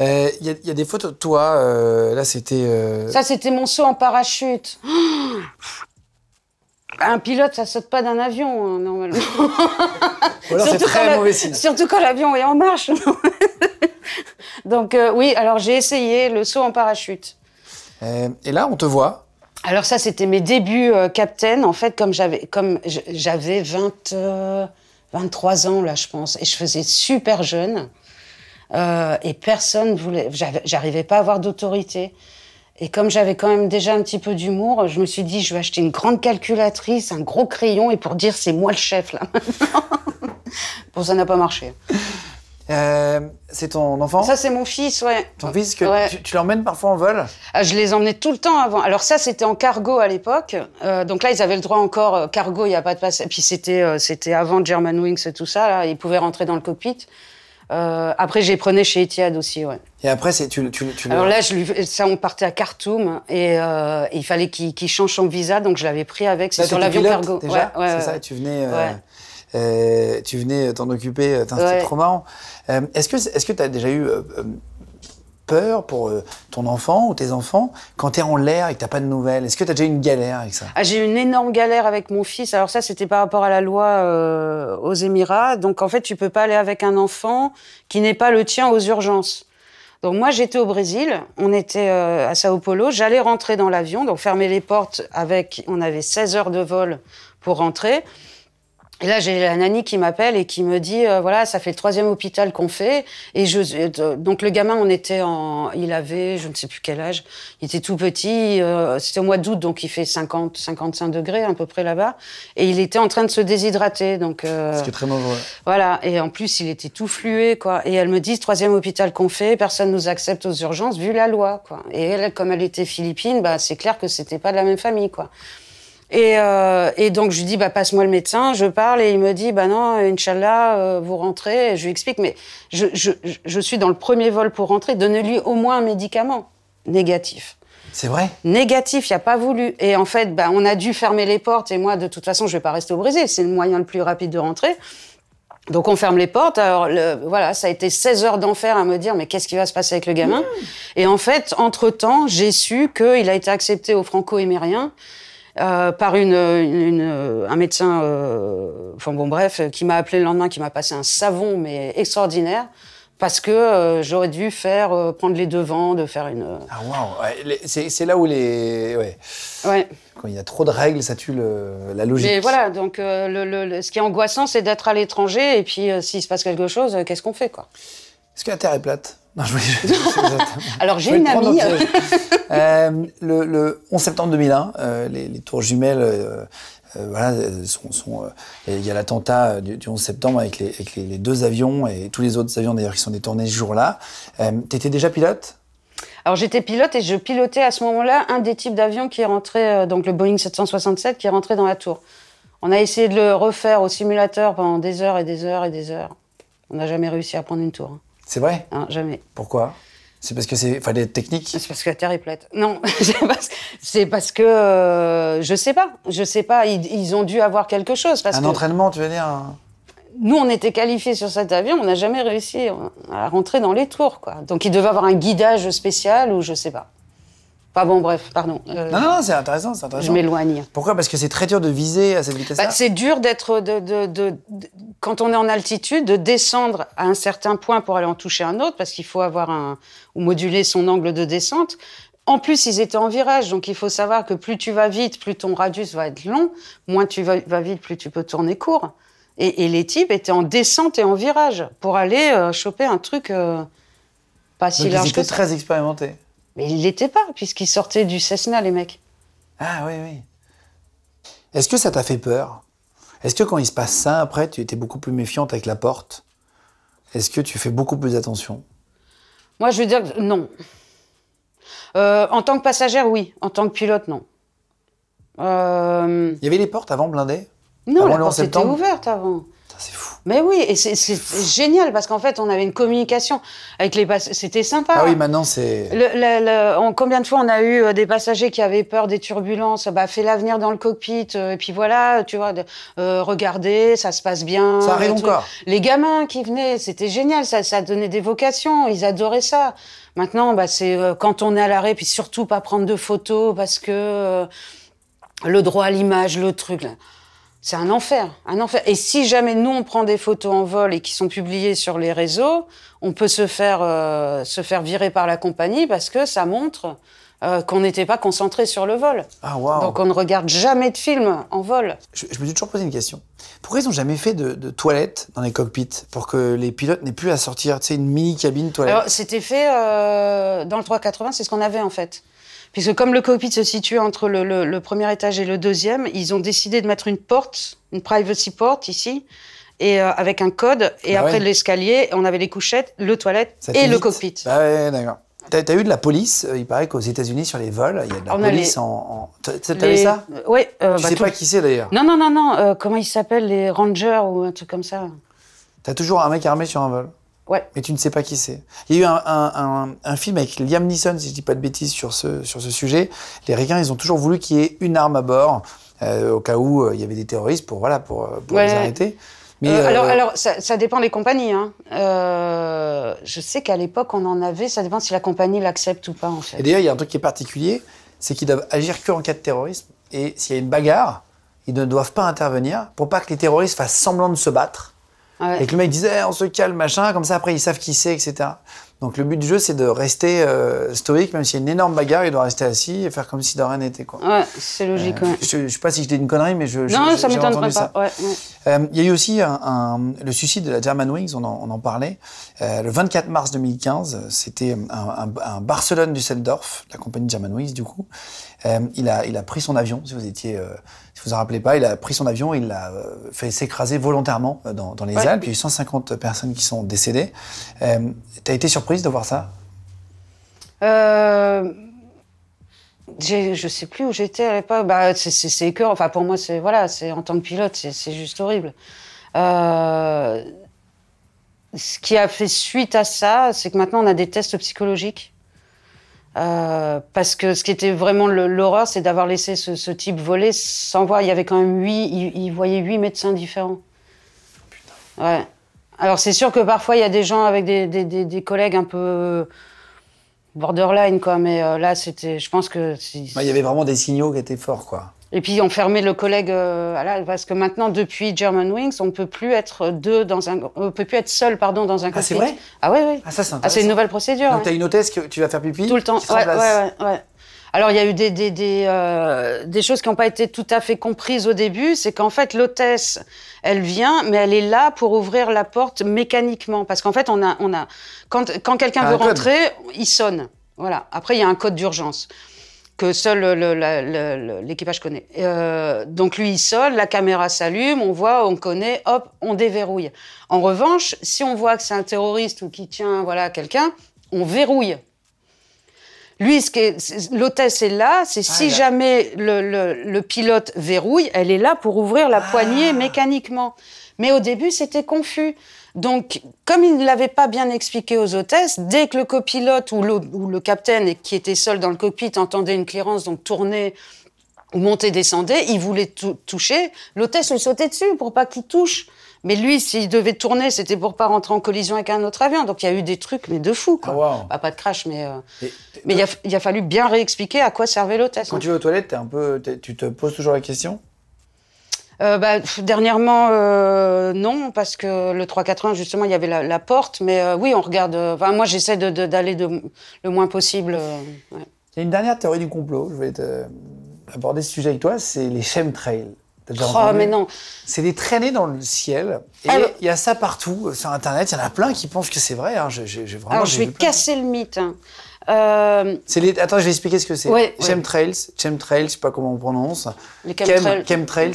il y, a des photos de toi là c'était ça c'était mon saut en parachute oh un pilote, ça saute pas d'un avion, euh, normalement. c'est très mauvais signe. Surtout quand l'avion est en marche. Donc euh, oui, alors j'ai essayé le saut en parachute. Euh, et là, on te voit alors ça, c'était mes débuts capitaine. En fait, comme j'avais comme j'avais 23 ans là, je pense, et je faisais super jeune. et personne voulait, j'arrivais pas à avoir d'autorité. Et comme j'avais quand même déjà un petit peu d'humour, je me suis dit, je vais acheter une grande calculatrice, un gros crayon, et pour dire, c'est moi le chef, là, bon, ça n'a pas marché. Euh, c'est ton enfant Ça, c'est mon fils, ouais. Ton fils, que tu, l'emmènes parfois en vol ah, Je les emmenais tout le temps avant. Alors ça, c'était en cargo à l'époque. Euh, donc là, ils avaient le droit encore, euh, cargo, il n'y a pas de passe. Et puis c'était, euh, c'était avant Germanwings et tout ça, là. ils pouvaient rentrer dans le cockpit. Euh, après, j'ai prenais chez Etihad aussi, ouais. Et après, c'est tu, tu, tu Alors là, ça, on partait à Khartoum et, euh, il fallait qu'il change son visa, donc je l'avais pris avec. C'est sur l'avion cargo. ouais, c'est ça. tu venais. Euh, euh, tu venais t'en occuper, C'était trop marrant. est-ce que tu as déjà eu peur pour euh, ton enfant ou tes enfants quand tu es en l'air et que t'as pas de nouvelles Est-ce que tu as déjà une galère avec ça ah, J'ai eu une énorme galère avec mon fils. Alors ça, c'était par rapport à la loi euh, aux Émirats. Donc en fait, tu peux pas aller avec un enfant qui n'est pas le tien aux urgences. Donc moi, j'étais au Brésil, on était euh, à Sao Paulo, j'allais rentrer dans l'avion, donc fermer les portes avec, on avait 16 heures de vol pour rentrer. Et là, j'ai la nanny qui m'appelle et qui me dit, euh, voilà, ça fait le troisième hôpital qu'on fait. Et je, euh, donc le gamin, on était en, il avait, je ne sais plus quel âge, il était tout petit. Euh, c'était au mois d'août, donc il fait 50, 55 degrés à peu près là-bas. Et il était en train de se déshydrater, donc. Euh, Ce qui est très mauvais. Voilà. Et en plus, il était tout flué. quoi. Et elle me dit, troisième hôpital qu'on fait, personne nous accepte aux urgences, vu la loi, quoi. Et elle, comme elle était philippine, bah c'est clair que c'était pas de la même famille, quoi. Euh, et, donc je lui dis bah passe-moi le médecin, je parle et il me dit bah non, Inch'Allah, euh, vous rentrez. je lui explique mais je, suis dans le premier vol pour rentrer, donnez-lui au moins un médicament négatif. C'est vrai Négatif, il a pas voulu. Et en fait, bah, on a dû fermer les portes et moi de toute façon je ne vais pas rester au Brésil, c'est le moyen le plus rapide de rentrer. Donc on ferme les portes. Alors voilà, ça a été 16 heures d'enfer à me dire mais qu'est-ce qui va se passer avec le gamin mmh. Et en fait, entre temps, j'ai su qu'il a été accepté au franco émirien euh, par euh, un médecin, euh, enfin bon bref, qui m'a appelé le lendemain, qui m'a passé un savon mais extraordinaire. Parce que j'aurais dû faire prendre les devants, de faire une. Ah waouh, c'est là où les. Ouais. Quand il y a trop de règles, ça tue la logique. Mais voilà, donc le, ce qui est angoissant, c'est d'être à l'étranger et puis s'il se passe quelque chose, qu'est-ce qu'on fait quoi est-ce que la Terre est plate non, je voulais, Alors j'ai une amie. Euh, le, 11 septembre 2001, euh, les, les, tours jumelles, euh, voilà, sont, il y a l'attentat du, 11 septembre avec, les, deux avions et tous les autres avions d'ailleurs qui sont détournés ce jour-là. tu étais déjà pilote alors j'étais pilote et je pilotais à ce moment-là un des types d'avions qui est rentré, donc le Boeing 767 qui est rentré dans la tour. On a essayé de le refaire au simulateur pendant des heures et des heures et des heures. On n'a jamais réussi à prendre une tour. Hein. C'est vrai hein, Jamais. Pourquoi c'est parce que c'est fallait être technique. C'est parce que la terre est plate. Non, c'est parce, que euh, je sais pas, je sais pas. Ils, ont dû avoir quelque chose. un entraînement, tu veux dire Nous, on était qualifiés sur cet avion, on n'a jamais réussi à rentrer dans les tours, quoi. Donc, il devait avoir un guidage spécial ou je sais pas. Pas bon, bref, pardon. Euh, non, non, c'est intéressant, intéressant, Je m'éloigne. Pourquoi Parce que c'est très dur de viser à cette vitesse-là. Bah, c'est dur d'être, de, quand on est en altitude, de descendre à un certain point pour aller en toucher un autre, parce qu'il faut avoir un ou moduler son angle de descente. En plus, ils étaient en virage, donc il faut savoir que plus tu vas vite, plus ton radius va être long, moins tu vas, vite, plus tu peux tourner court. Et, les types étaient en descente et en virage pour aller euh, choper un truc euh, pas si large. très expérimenté. Mais il l'était pas, puisqu'il sortait du Cessna, les mecs. Ah oui, oui. Est-ce que ça t'a fait peur Est-ce que quand il se passe ça, après, tu étais beaucoup plus méfiante avec la porte Est-ce que tu fais beaucoup plus attention Moi, je veux dire non. Euh, en tant que passagère, oui. En tant que pilote, non. Euh, il y avait les portes avant blindées Non, elles étaient ouvertes ouverte avant. C'est fou. Mais oui, et c'est génial parce qu'en fait, on avait une communication avec les passagers. C'était sympa. Ah oui, maintenant c'est. combien de fois on a eu euh, des passagers qui avaient peur des turbulences Bah, fais l'avenir dans le cockpit. Euh, et puis voilà, tu vois, euh, regardez, ça se passe bien. Ça arrive encore. Les gamins qui venaient, c'était génial. Ça, ça donnait des vocations. Ils adoraient ça. Maintenant, bah, c'est quand on est à l'arrêt, puis surtout pas prendre de photos parce que le droit à l'image, le truc. Là. C'est un enfer, un enfer. Et si jamais nous on prend des photos en vol et qui sont publiées sur les réseaux, on peut se faire euh, se faire virer par la compagnie parce que ça montre euh, qu'on n'était pas concentré sur le vol. Ah, Donc on ne regarde jamais de film en vol. Je, me suis toujours posé une question. Pourquoi ils n'ont jamais fait de, toilettes dans les cockpits pour que les pilotes n'aient plus à sortir, tu une mini cabine toilette C'était fait euh, dans le 380, c'est ce qu'on avait en fait. Puisque comme le cockpit se situe entre le, premier étage et le deuxième, ils ont décidé de mettre une porte, une privacy porte ici, et euh, avec un code. Et ah après l'escalier, on avait les couchettes, le toilette et le cockpit. Bah ouais, d'accord. T'as as eu de la police euh, Il paraît qu'aux États-Unis, sur les vols, il y a de la police les... en. T'as les... ça Oui. Euh, tu bah sais pas qui c'est d'ailleurs Non, non, non, non. Euh, comment ils s'appellent Les Rangers ou un truc comme ça T'as toujours un mec armé sur un vol mais tu ne sais pas qui c'est. Il y a eu un, film avec Liam Neeson, si je dis pas de bêtises, sur ce, sur ce sujet. Les requins, ils ont toujours voulu qu'il y ait une arme à bord, euh, au cas où euh, il y avait des terroristes pour, voilà, pour, euh, les arrêter. Mais, alors, ça, dépend des compagnies. Hein. je sais qu'à l'époque, on en avait. Ça dépend si la compagnie l'accepte ou pas, en fait. Et d'ailleurs, il y a un truc qui est particulier, c'est qu'ils doivent agir que en cas de terrorisme. Et s'il y a une bagarre, ils ne doivent pas intervenir pour pas que les terroristes fassent semblant de se battre et que le mec disait, eh, on se calme, machin, comme ça après ils savent qui c'est, etc. Donc le but du jeu, c'est de rester euh, stoïque, même s'il y a une énorme bagarre, il doit rester assis et faire comme si de rien n'était. Quoi. Ouais, c'est logique. Euh, je, ne sais pas si je dis une connerie, mais je. Non, ça m'étonne pas. Euh, il ouais, y a eu aussi un, un, le suicide de la German Wings, on en, on en parlait. le 24 mars 2015, c'était un, un, Barcelone-Düsseldorf, la compagnie German Wings, du coup, euh, il, a, pris son avion, si vous euh, vous en rappelez pas, il a pris son avion, il l'a euh, fait s'écraser volontairement dans, les Alpes. Il y a eu 150 personnes qui sont décédées. T'as été surprise de voir ça Je sais plus où j'étais à l'époque. Bah, c'est que, enfin pour moi, c'est en tant que pilote, c'est juste horrible. ce qui a fait suite à ça, c'est que maintenant on a des tests psychologiques euh, parce que ce qui était vraiment l'horreur, c'est d'avoir laissé ce, type voler sans voir. Il y avait quand même huit, il, voyait huit médecins différents. Putain. Ouais. Alors c'est sûr que parfois il y a des gens avec des, des, des, collègues un peu borderline quoi, mais euh, là c'était, je pense que. il y avait vraiment des signaux qui étaient forts quoi. Et puis fermait le collègue, voilà, euh, parce que maintenant depuis German Wings, on peut plus être deux dans un, on peut plus être seul, pardon, dans un. Ah c'est vrai. Ah oui, oui. Ah ça c'est. Ah, c'est une nouvelle procédure. Donc tu as une hôtesse que tu vas faire pipi. Tout le temps. ouais, ouais, ouais, Alors il y a eu des des euh, des, choses qui n'ont pas été tout à fait comprises au début, c'est qu'en fait l'hôtesse, elle vient, mais elle est là pour ouvrir la porte mécaniquement, parce qu'en fait on a on a quand quand quelqu'un ah, veut rentrer, il sonne. Voilà. Après il y a un code d'urgence que seul l'équipage connaît. Euh, donc lui, il seul, la caméra s'allume, on voit, on connaît, hop, on déverrouille. En revanche, si on voit que c'est un terroriste ou qui tient voilà quelqu'un, on verrouille. Lui, l'hôtesse est là, c'est ah si jamais le, pilote verrouille, elle est là pour ouvrir la ah. poignée mécaniquement. Mais au début, c'était confus. Donc, comme il ne l'avait pas bien expliqué aux hôtesses, dès que le copilote ou le, capitaine qui était seul dans le cockpit entendait une clairance donc tourner ou monter descendait, il voulait toucher, l'hôtesse lui sautait dessus pour pas qu'il touche. Mais lui, s'il devait tourner, c'était pour pas rentrer en collision avec un autre avion. Donc il y a eu des trucs, mais de fou, ah, bah, pas de crash, mais euh, mais il a, fallu bien réexpliquer à quoi servait l'hôtesse. Quand hein. tu vas aux toilettes, un tu te poses toujours la question. Euh, bah, dernièrement, euh, non, parce que le 380, justement, il y avait la, porte. Mais euh, oui, on regarde. Enfin, moi, j'essaie d'aller de, le moins possible. Il y a une dernière théorie du complot. Je vais aborder ce sujet avec toi. C'est les chemtrails. Oh, mais non. C'est des traînées dans le ciel. Et il y a ça partout. Sur Internet, il y en a plein qui pensent que c'est vrai. Hein. Alors, je vais casser le mythe. Hein. Les... Attends, je vais expliquer ce que c'est. Chemtrails, Chemtrails, je sais pas comment on prononce. Les chemtrails. chemtrails.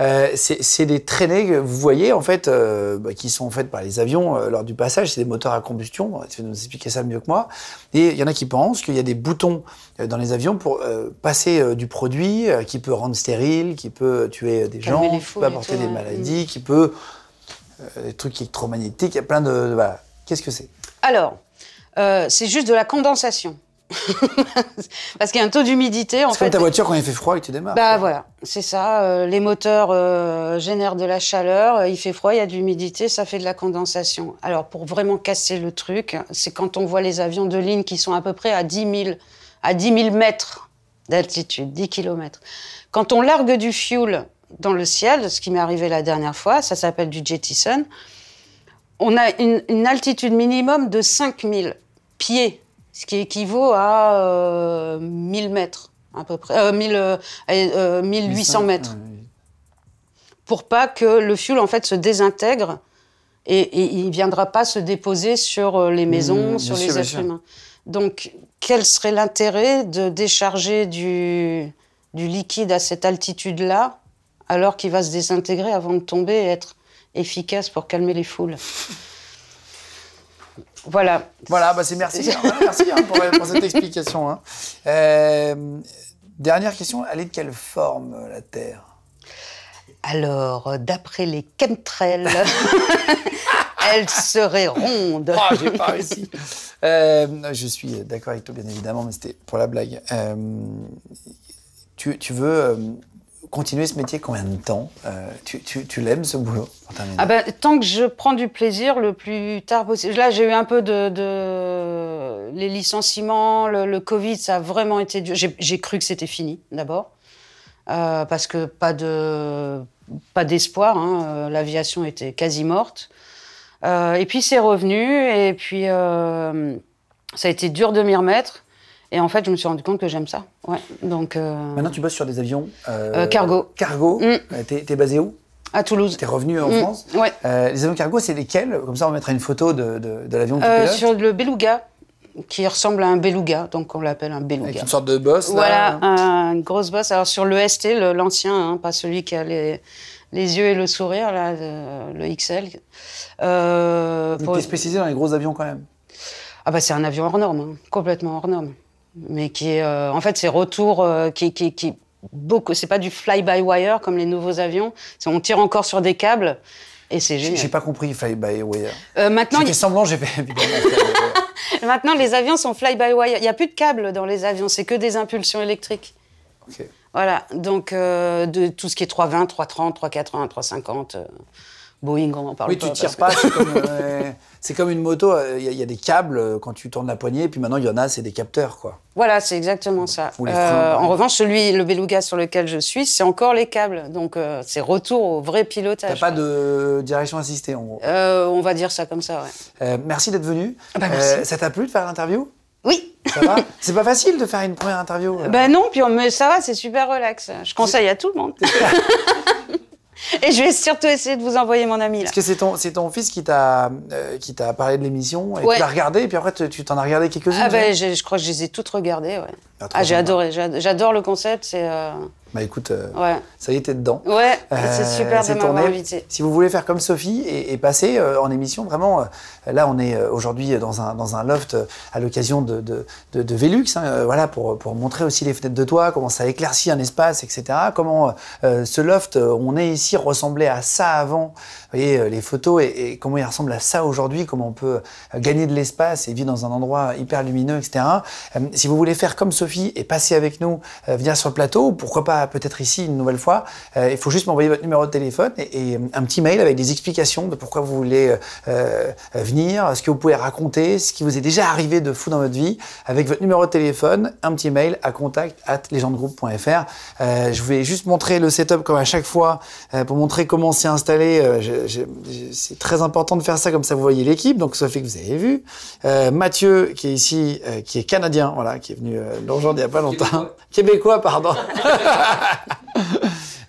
Euh, c'est des traînées que vous voyez, en fait, euh, bah, qui sont faites par les avions euh, lors du passage. C'est des moteurs à combustion. Tu vas nous expliquer ça mieux que moi. Et il y en a qui pensent qu'il y a des boutons dans les avions pour passer du produit qui peut rendre stérile, qui peut tuer des gens, qui peut apporter des hein. maladies, qui peut. des trucs électromagnétiques. Il y a plein de. Qu'est-ce que c'est Alors, c'est juste de la condensation. Parce qu'il y a un taux d'humidité. C'est comme ta voiture quand il fait froid et tu démarres. Bah voilà, c'est ça. Euh, les moteurs euh, génèrent de la chaleur, euh, il fait froid, il y a de l'humidité, ça fait de la condensation. Alors pour vraiment casser le truc, c'est quand on voit les avions de ligne qui sont à peu près à 10 000, à mètres d'altitude, 10 km. Quand on largue du fuel dans le ciel, ce qui m'est arrivé la dernière fois, ça s'appelle du jettison, on a une, une altitude minimum de 000 pieds ce qui équivaut à euh, 1000 mètres, à peu près, 1000, euh, 1800 euh, euh, mètres, pour pas que le fioul en fait se désintègre et, il viendra pas se déposer sur les mmh, maisons, sur les êtres humains. Donc, quel serait l'intérêt de décharger du, du liquide à cette altitude-là, alors qu'il va se désintégrer avant de tomber et être efficace pour calmer les foules voilà. Voilà, bah, c'est merci. Hein. merci hein, pour, cette explication. Hein. Euh, dernière question, elle est de quelle forme la Terre Alors, euh, d'après les chemtrails, elle serait ronde. Ah, j'ai pas réussi. Euh, je suis d'accord avec toi, bien évidemment, mais c'était pour la blague. tu, veux continuer ce métier combien de temps euh, Tu, l'aimes ce boulot ah ben, Tant que je prends du plaisir le plus tard possible. Là, j'ai eu un peu de, les licenciements, le, Covid, ça a vraiment été dur. J'ai cru que c'était fini d'abord. Euh, parce que pas de pas d'espoir, hein. euh, l'aviation était quasi morte. et puis c'est revenu, et puis ça a été dur de m'y remettre. Et en fait, je me suis rendu compte que j'aime ça. Ouais. Donc, euh, Maintenant, tu bosses sur des avions euh, euh, Cargo. Cargo. Mm. T'es es basé où à Toulouse. T'es revenu en mm. France Ouais. les avions cargo, c'est lesquels Comme ça, on mettra une photo de, de, de l'avion euh, Sur le Beluga, qui ressemble à un Beluga, donc on l'appelle un Beluga. Avec une sorte de boss. Voilà, une grosse bosse. Alors sur le ST, l'ancien, hein, pas celui qui a les, les, yeux et le sourire, là, le, XL. Euh, pour... t'es spécialisé dans les gros avions quand même ah bah c'est un avion hors norme, hein, complètement hors norme mais qui est, euh, en fait, c'est retour euh, qui, qui, qui beaucoup. C'est pas du fly-by-wire comme les nouveaux avions. On tire encore sur des câbles et c'est génial. J'ai pas compris fly-by-wire. Euh, maintenant, j'ai j'ai maintenant, les avions sont fly-by-wire. Il y a plus de câbles dans les avions. C'est que des impulsions électriques. Voilà. Donc de tout ce qui est 320, 330, 380, 350. Boeing, on en parle oui, pas. Oui, tu tires pas, euh, c'est comme, une moto, il euh, y, a des câbles euh, quand tu tournes la poignée, et puis maintenant il y en a, c'est des capteurs, quoi. Voilà, c'est exactement ça. en revanche, celui, le Beluga sur lequel je suis, c'est encore les câbles, donc c'est retour au vrai pilotage. T'as pas de direction assistée, en gros. on va dire ça comme ça, ouais. merci d'être venu. Ah bah, ça t'a plu de faire l'interview oui. Ça va C'est pas facile de faire une première interview. Ben non, puis mais ça va, c'est super relax. Je conseille à tout le monde. Et je vais surtout essayer de vous envoyer mon ami. Là. Parce que c'est ton, fils qui t'a euh, qui t'a parlé de l'émission et tu l'as regardé, et puis après, tu t'en as regardé quelques-unes. Ah ben, hein. je, je crois que je les ai toutes regardées, ouais. Ah, j'ai adoré, hein. j'adore le concept. Euh, bah écoute, euh, ça y était dedans. Ouais, euh, c'est super de m'avoir invité. Si vous voulez faire comme Sophie et, passer en émission, vraiment, là on est aujourd'hui dans un, loft à l'occasion de, de, Velux, hein, voilà, pour, pour montrer aussi les fenêtres de toi comment ça éclaircit un espace, etc. Comment ce loft, on est ici, ressemblait à ça avant voyez, euh, les photos et, comment il ressemble à ça aujourd'hui, comment on peut euh, gagner de l'espace et vivre dans un endroit hyper lumineux, etc. Euh, si vous voulez faire comme Sophie et passer avec nous, venir sur le plateau, pourquoi pas peut-être ici une nouvelle fois, il faut juste m'envoyer votre numéro de téléphone et, un petit mail avec des explications de pourquoi vous voulez venir, ce que vous pouvez raconter, ce qui vous est déjà arrivé de fou dans votre vie, avec votre numéro de téléphone, un petit mail à contact at je vais juste montrer le setup comme à chaque fois pour montrer comment s'est installé c'est très important de faire ça comme ça. Vous voyez l'équipe, donc Sophie que vous avez vu, euh, Mathieu qui est ici, euh, qui est canadien, voilà, qui est venu euh, il n'y a pas longtemps, québécois pardon.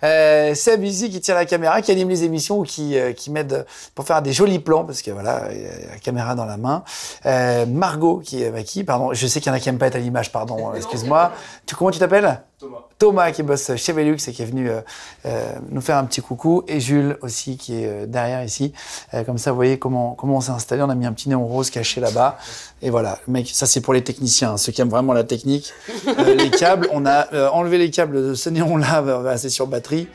C'est euh, Seb qui tient la caméra, qui anime les émissions, qui, euh, qui m'aide pour faire des jolis plans, parce que voilà, y a la caméra dans la main. Euh, Margot qui est qui pardon, je sais qu'il y en a qui n'aiment pas être à l'image, pardon, excuse-moi. Comment tu t'appelles Thomas. Thomas qui bosse chez Velux et qui est venu nous faire un petit coucou. Et Jules aussi qui est derrière ici. comme ça, vous voyez comment, comment on s'est installé. On a mis un petit néon rose caché là-bas. Et voilà, mec, ça c'est pour les techniciens, hein, ceux qui aiment vraiment la technique. Euh, les câbles, on a euh, enlevé les câbles de ce néon-là, bah, bah, c'est sur batterie.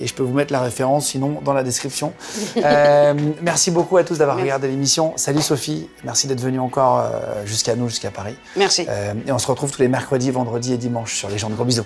Et je peux vous mettre la référence, sinon, dans la description. Euh, merci beaucoup à tous d'avoir regardé l'émission. Salut Sophie, merci d'être venue encore jusqu'à nous, jusqu'à Paris. Merci. et on se retrouve tous les mercredis, vendredis et dimanches sur Les gens de gros bisous.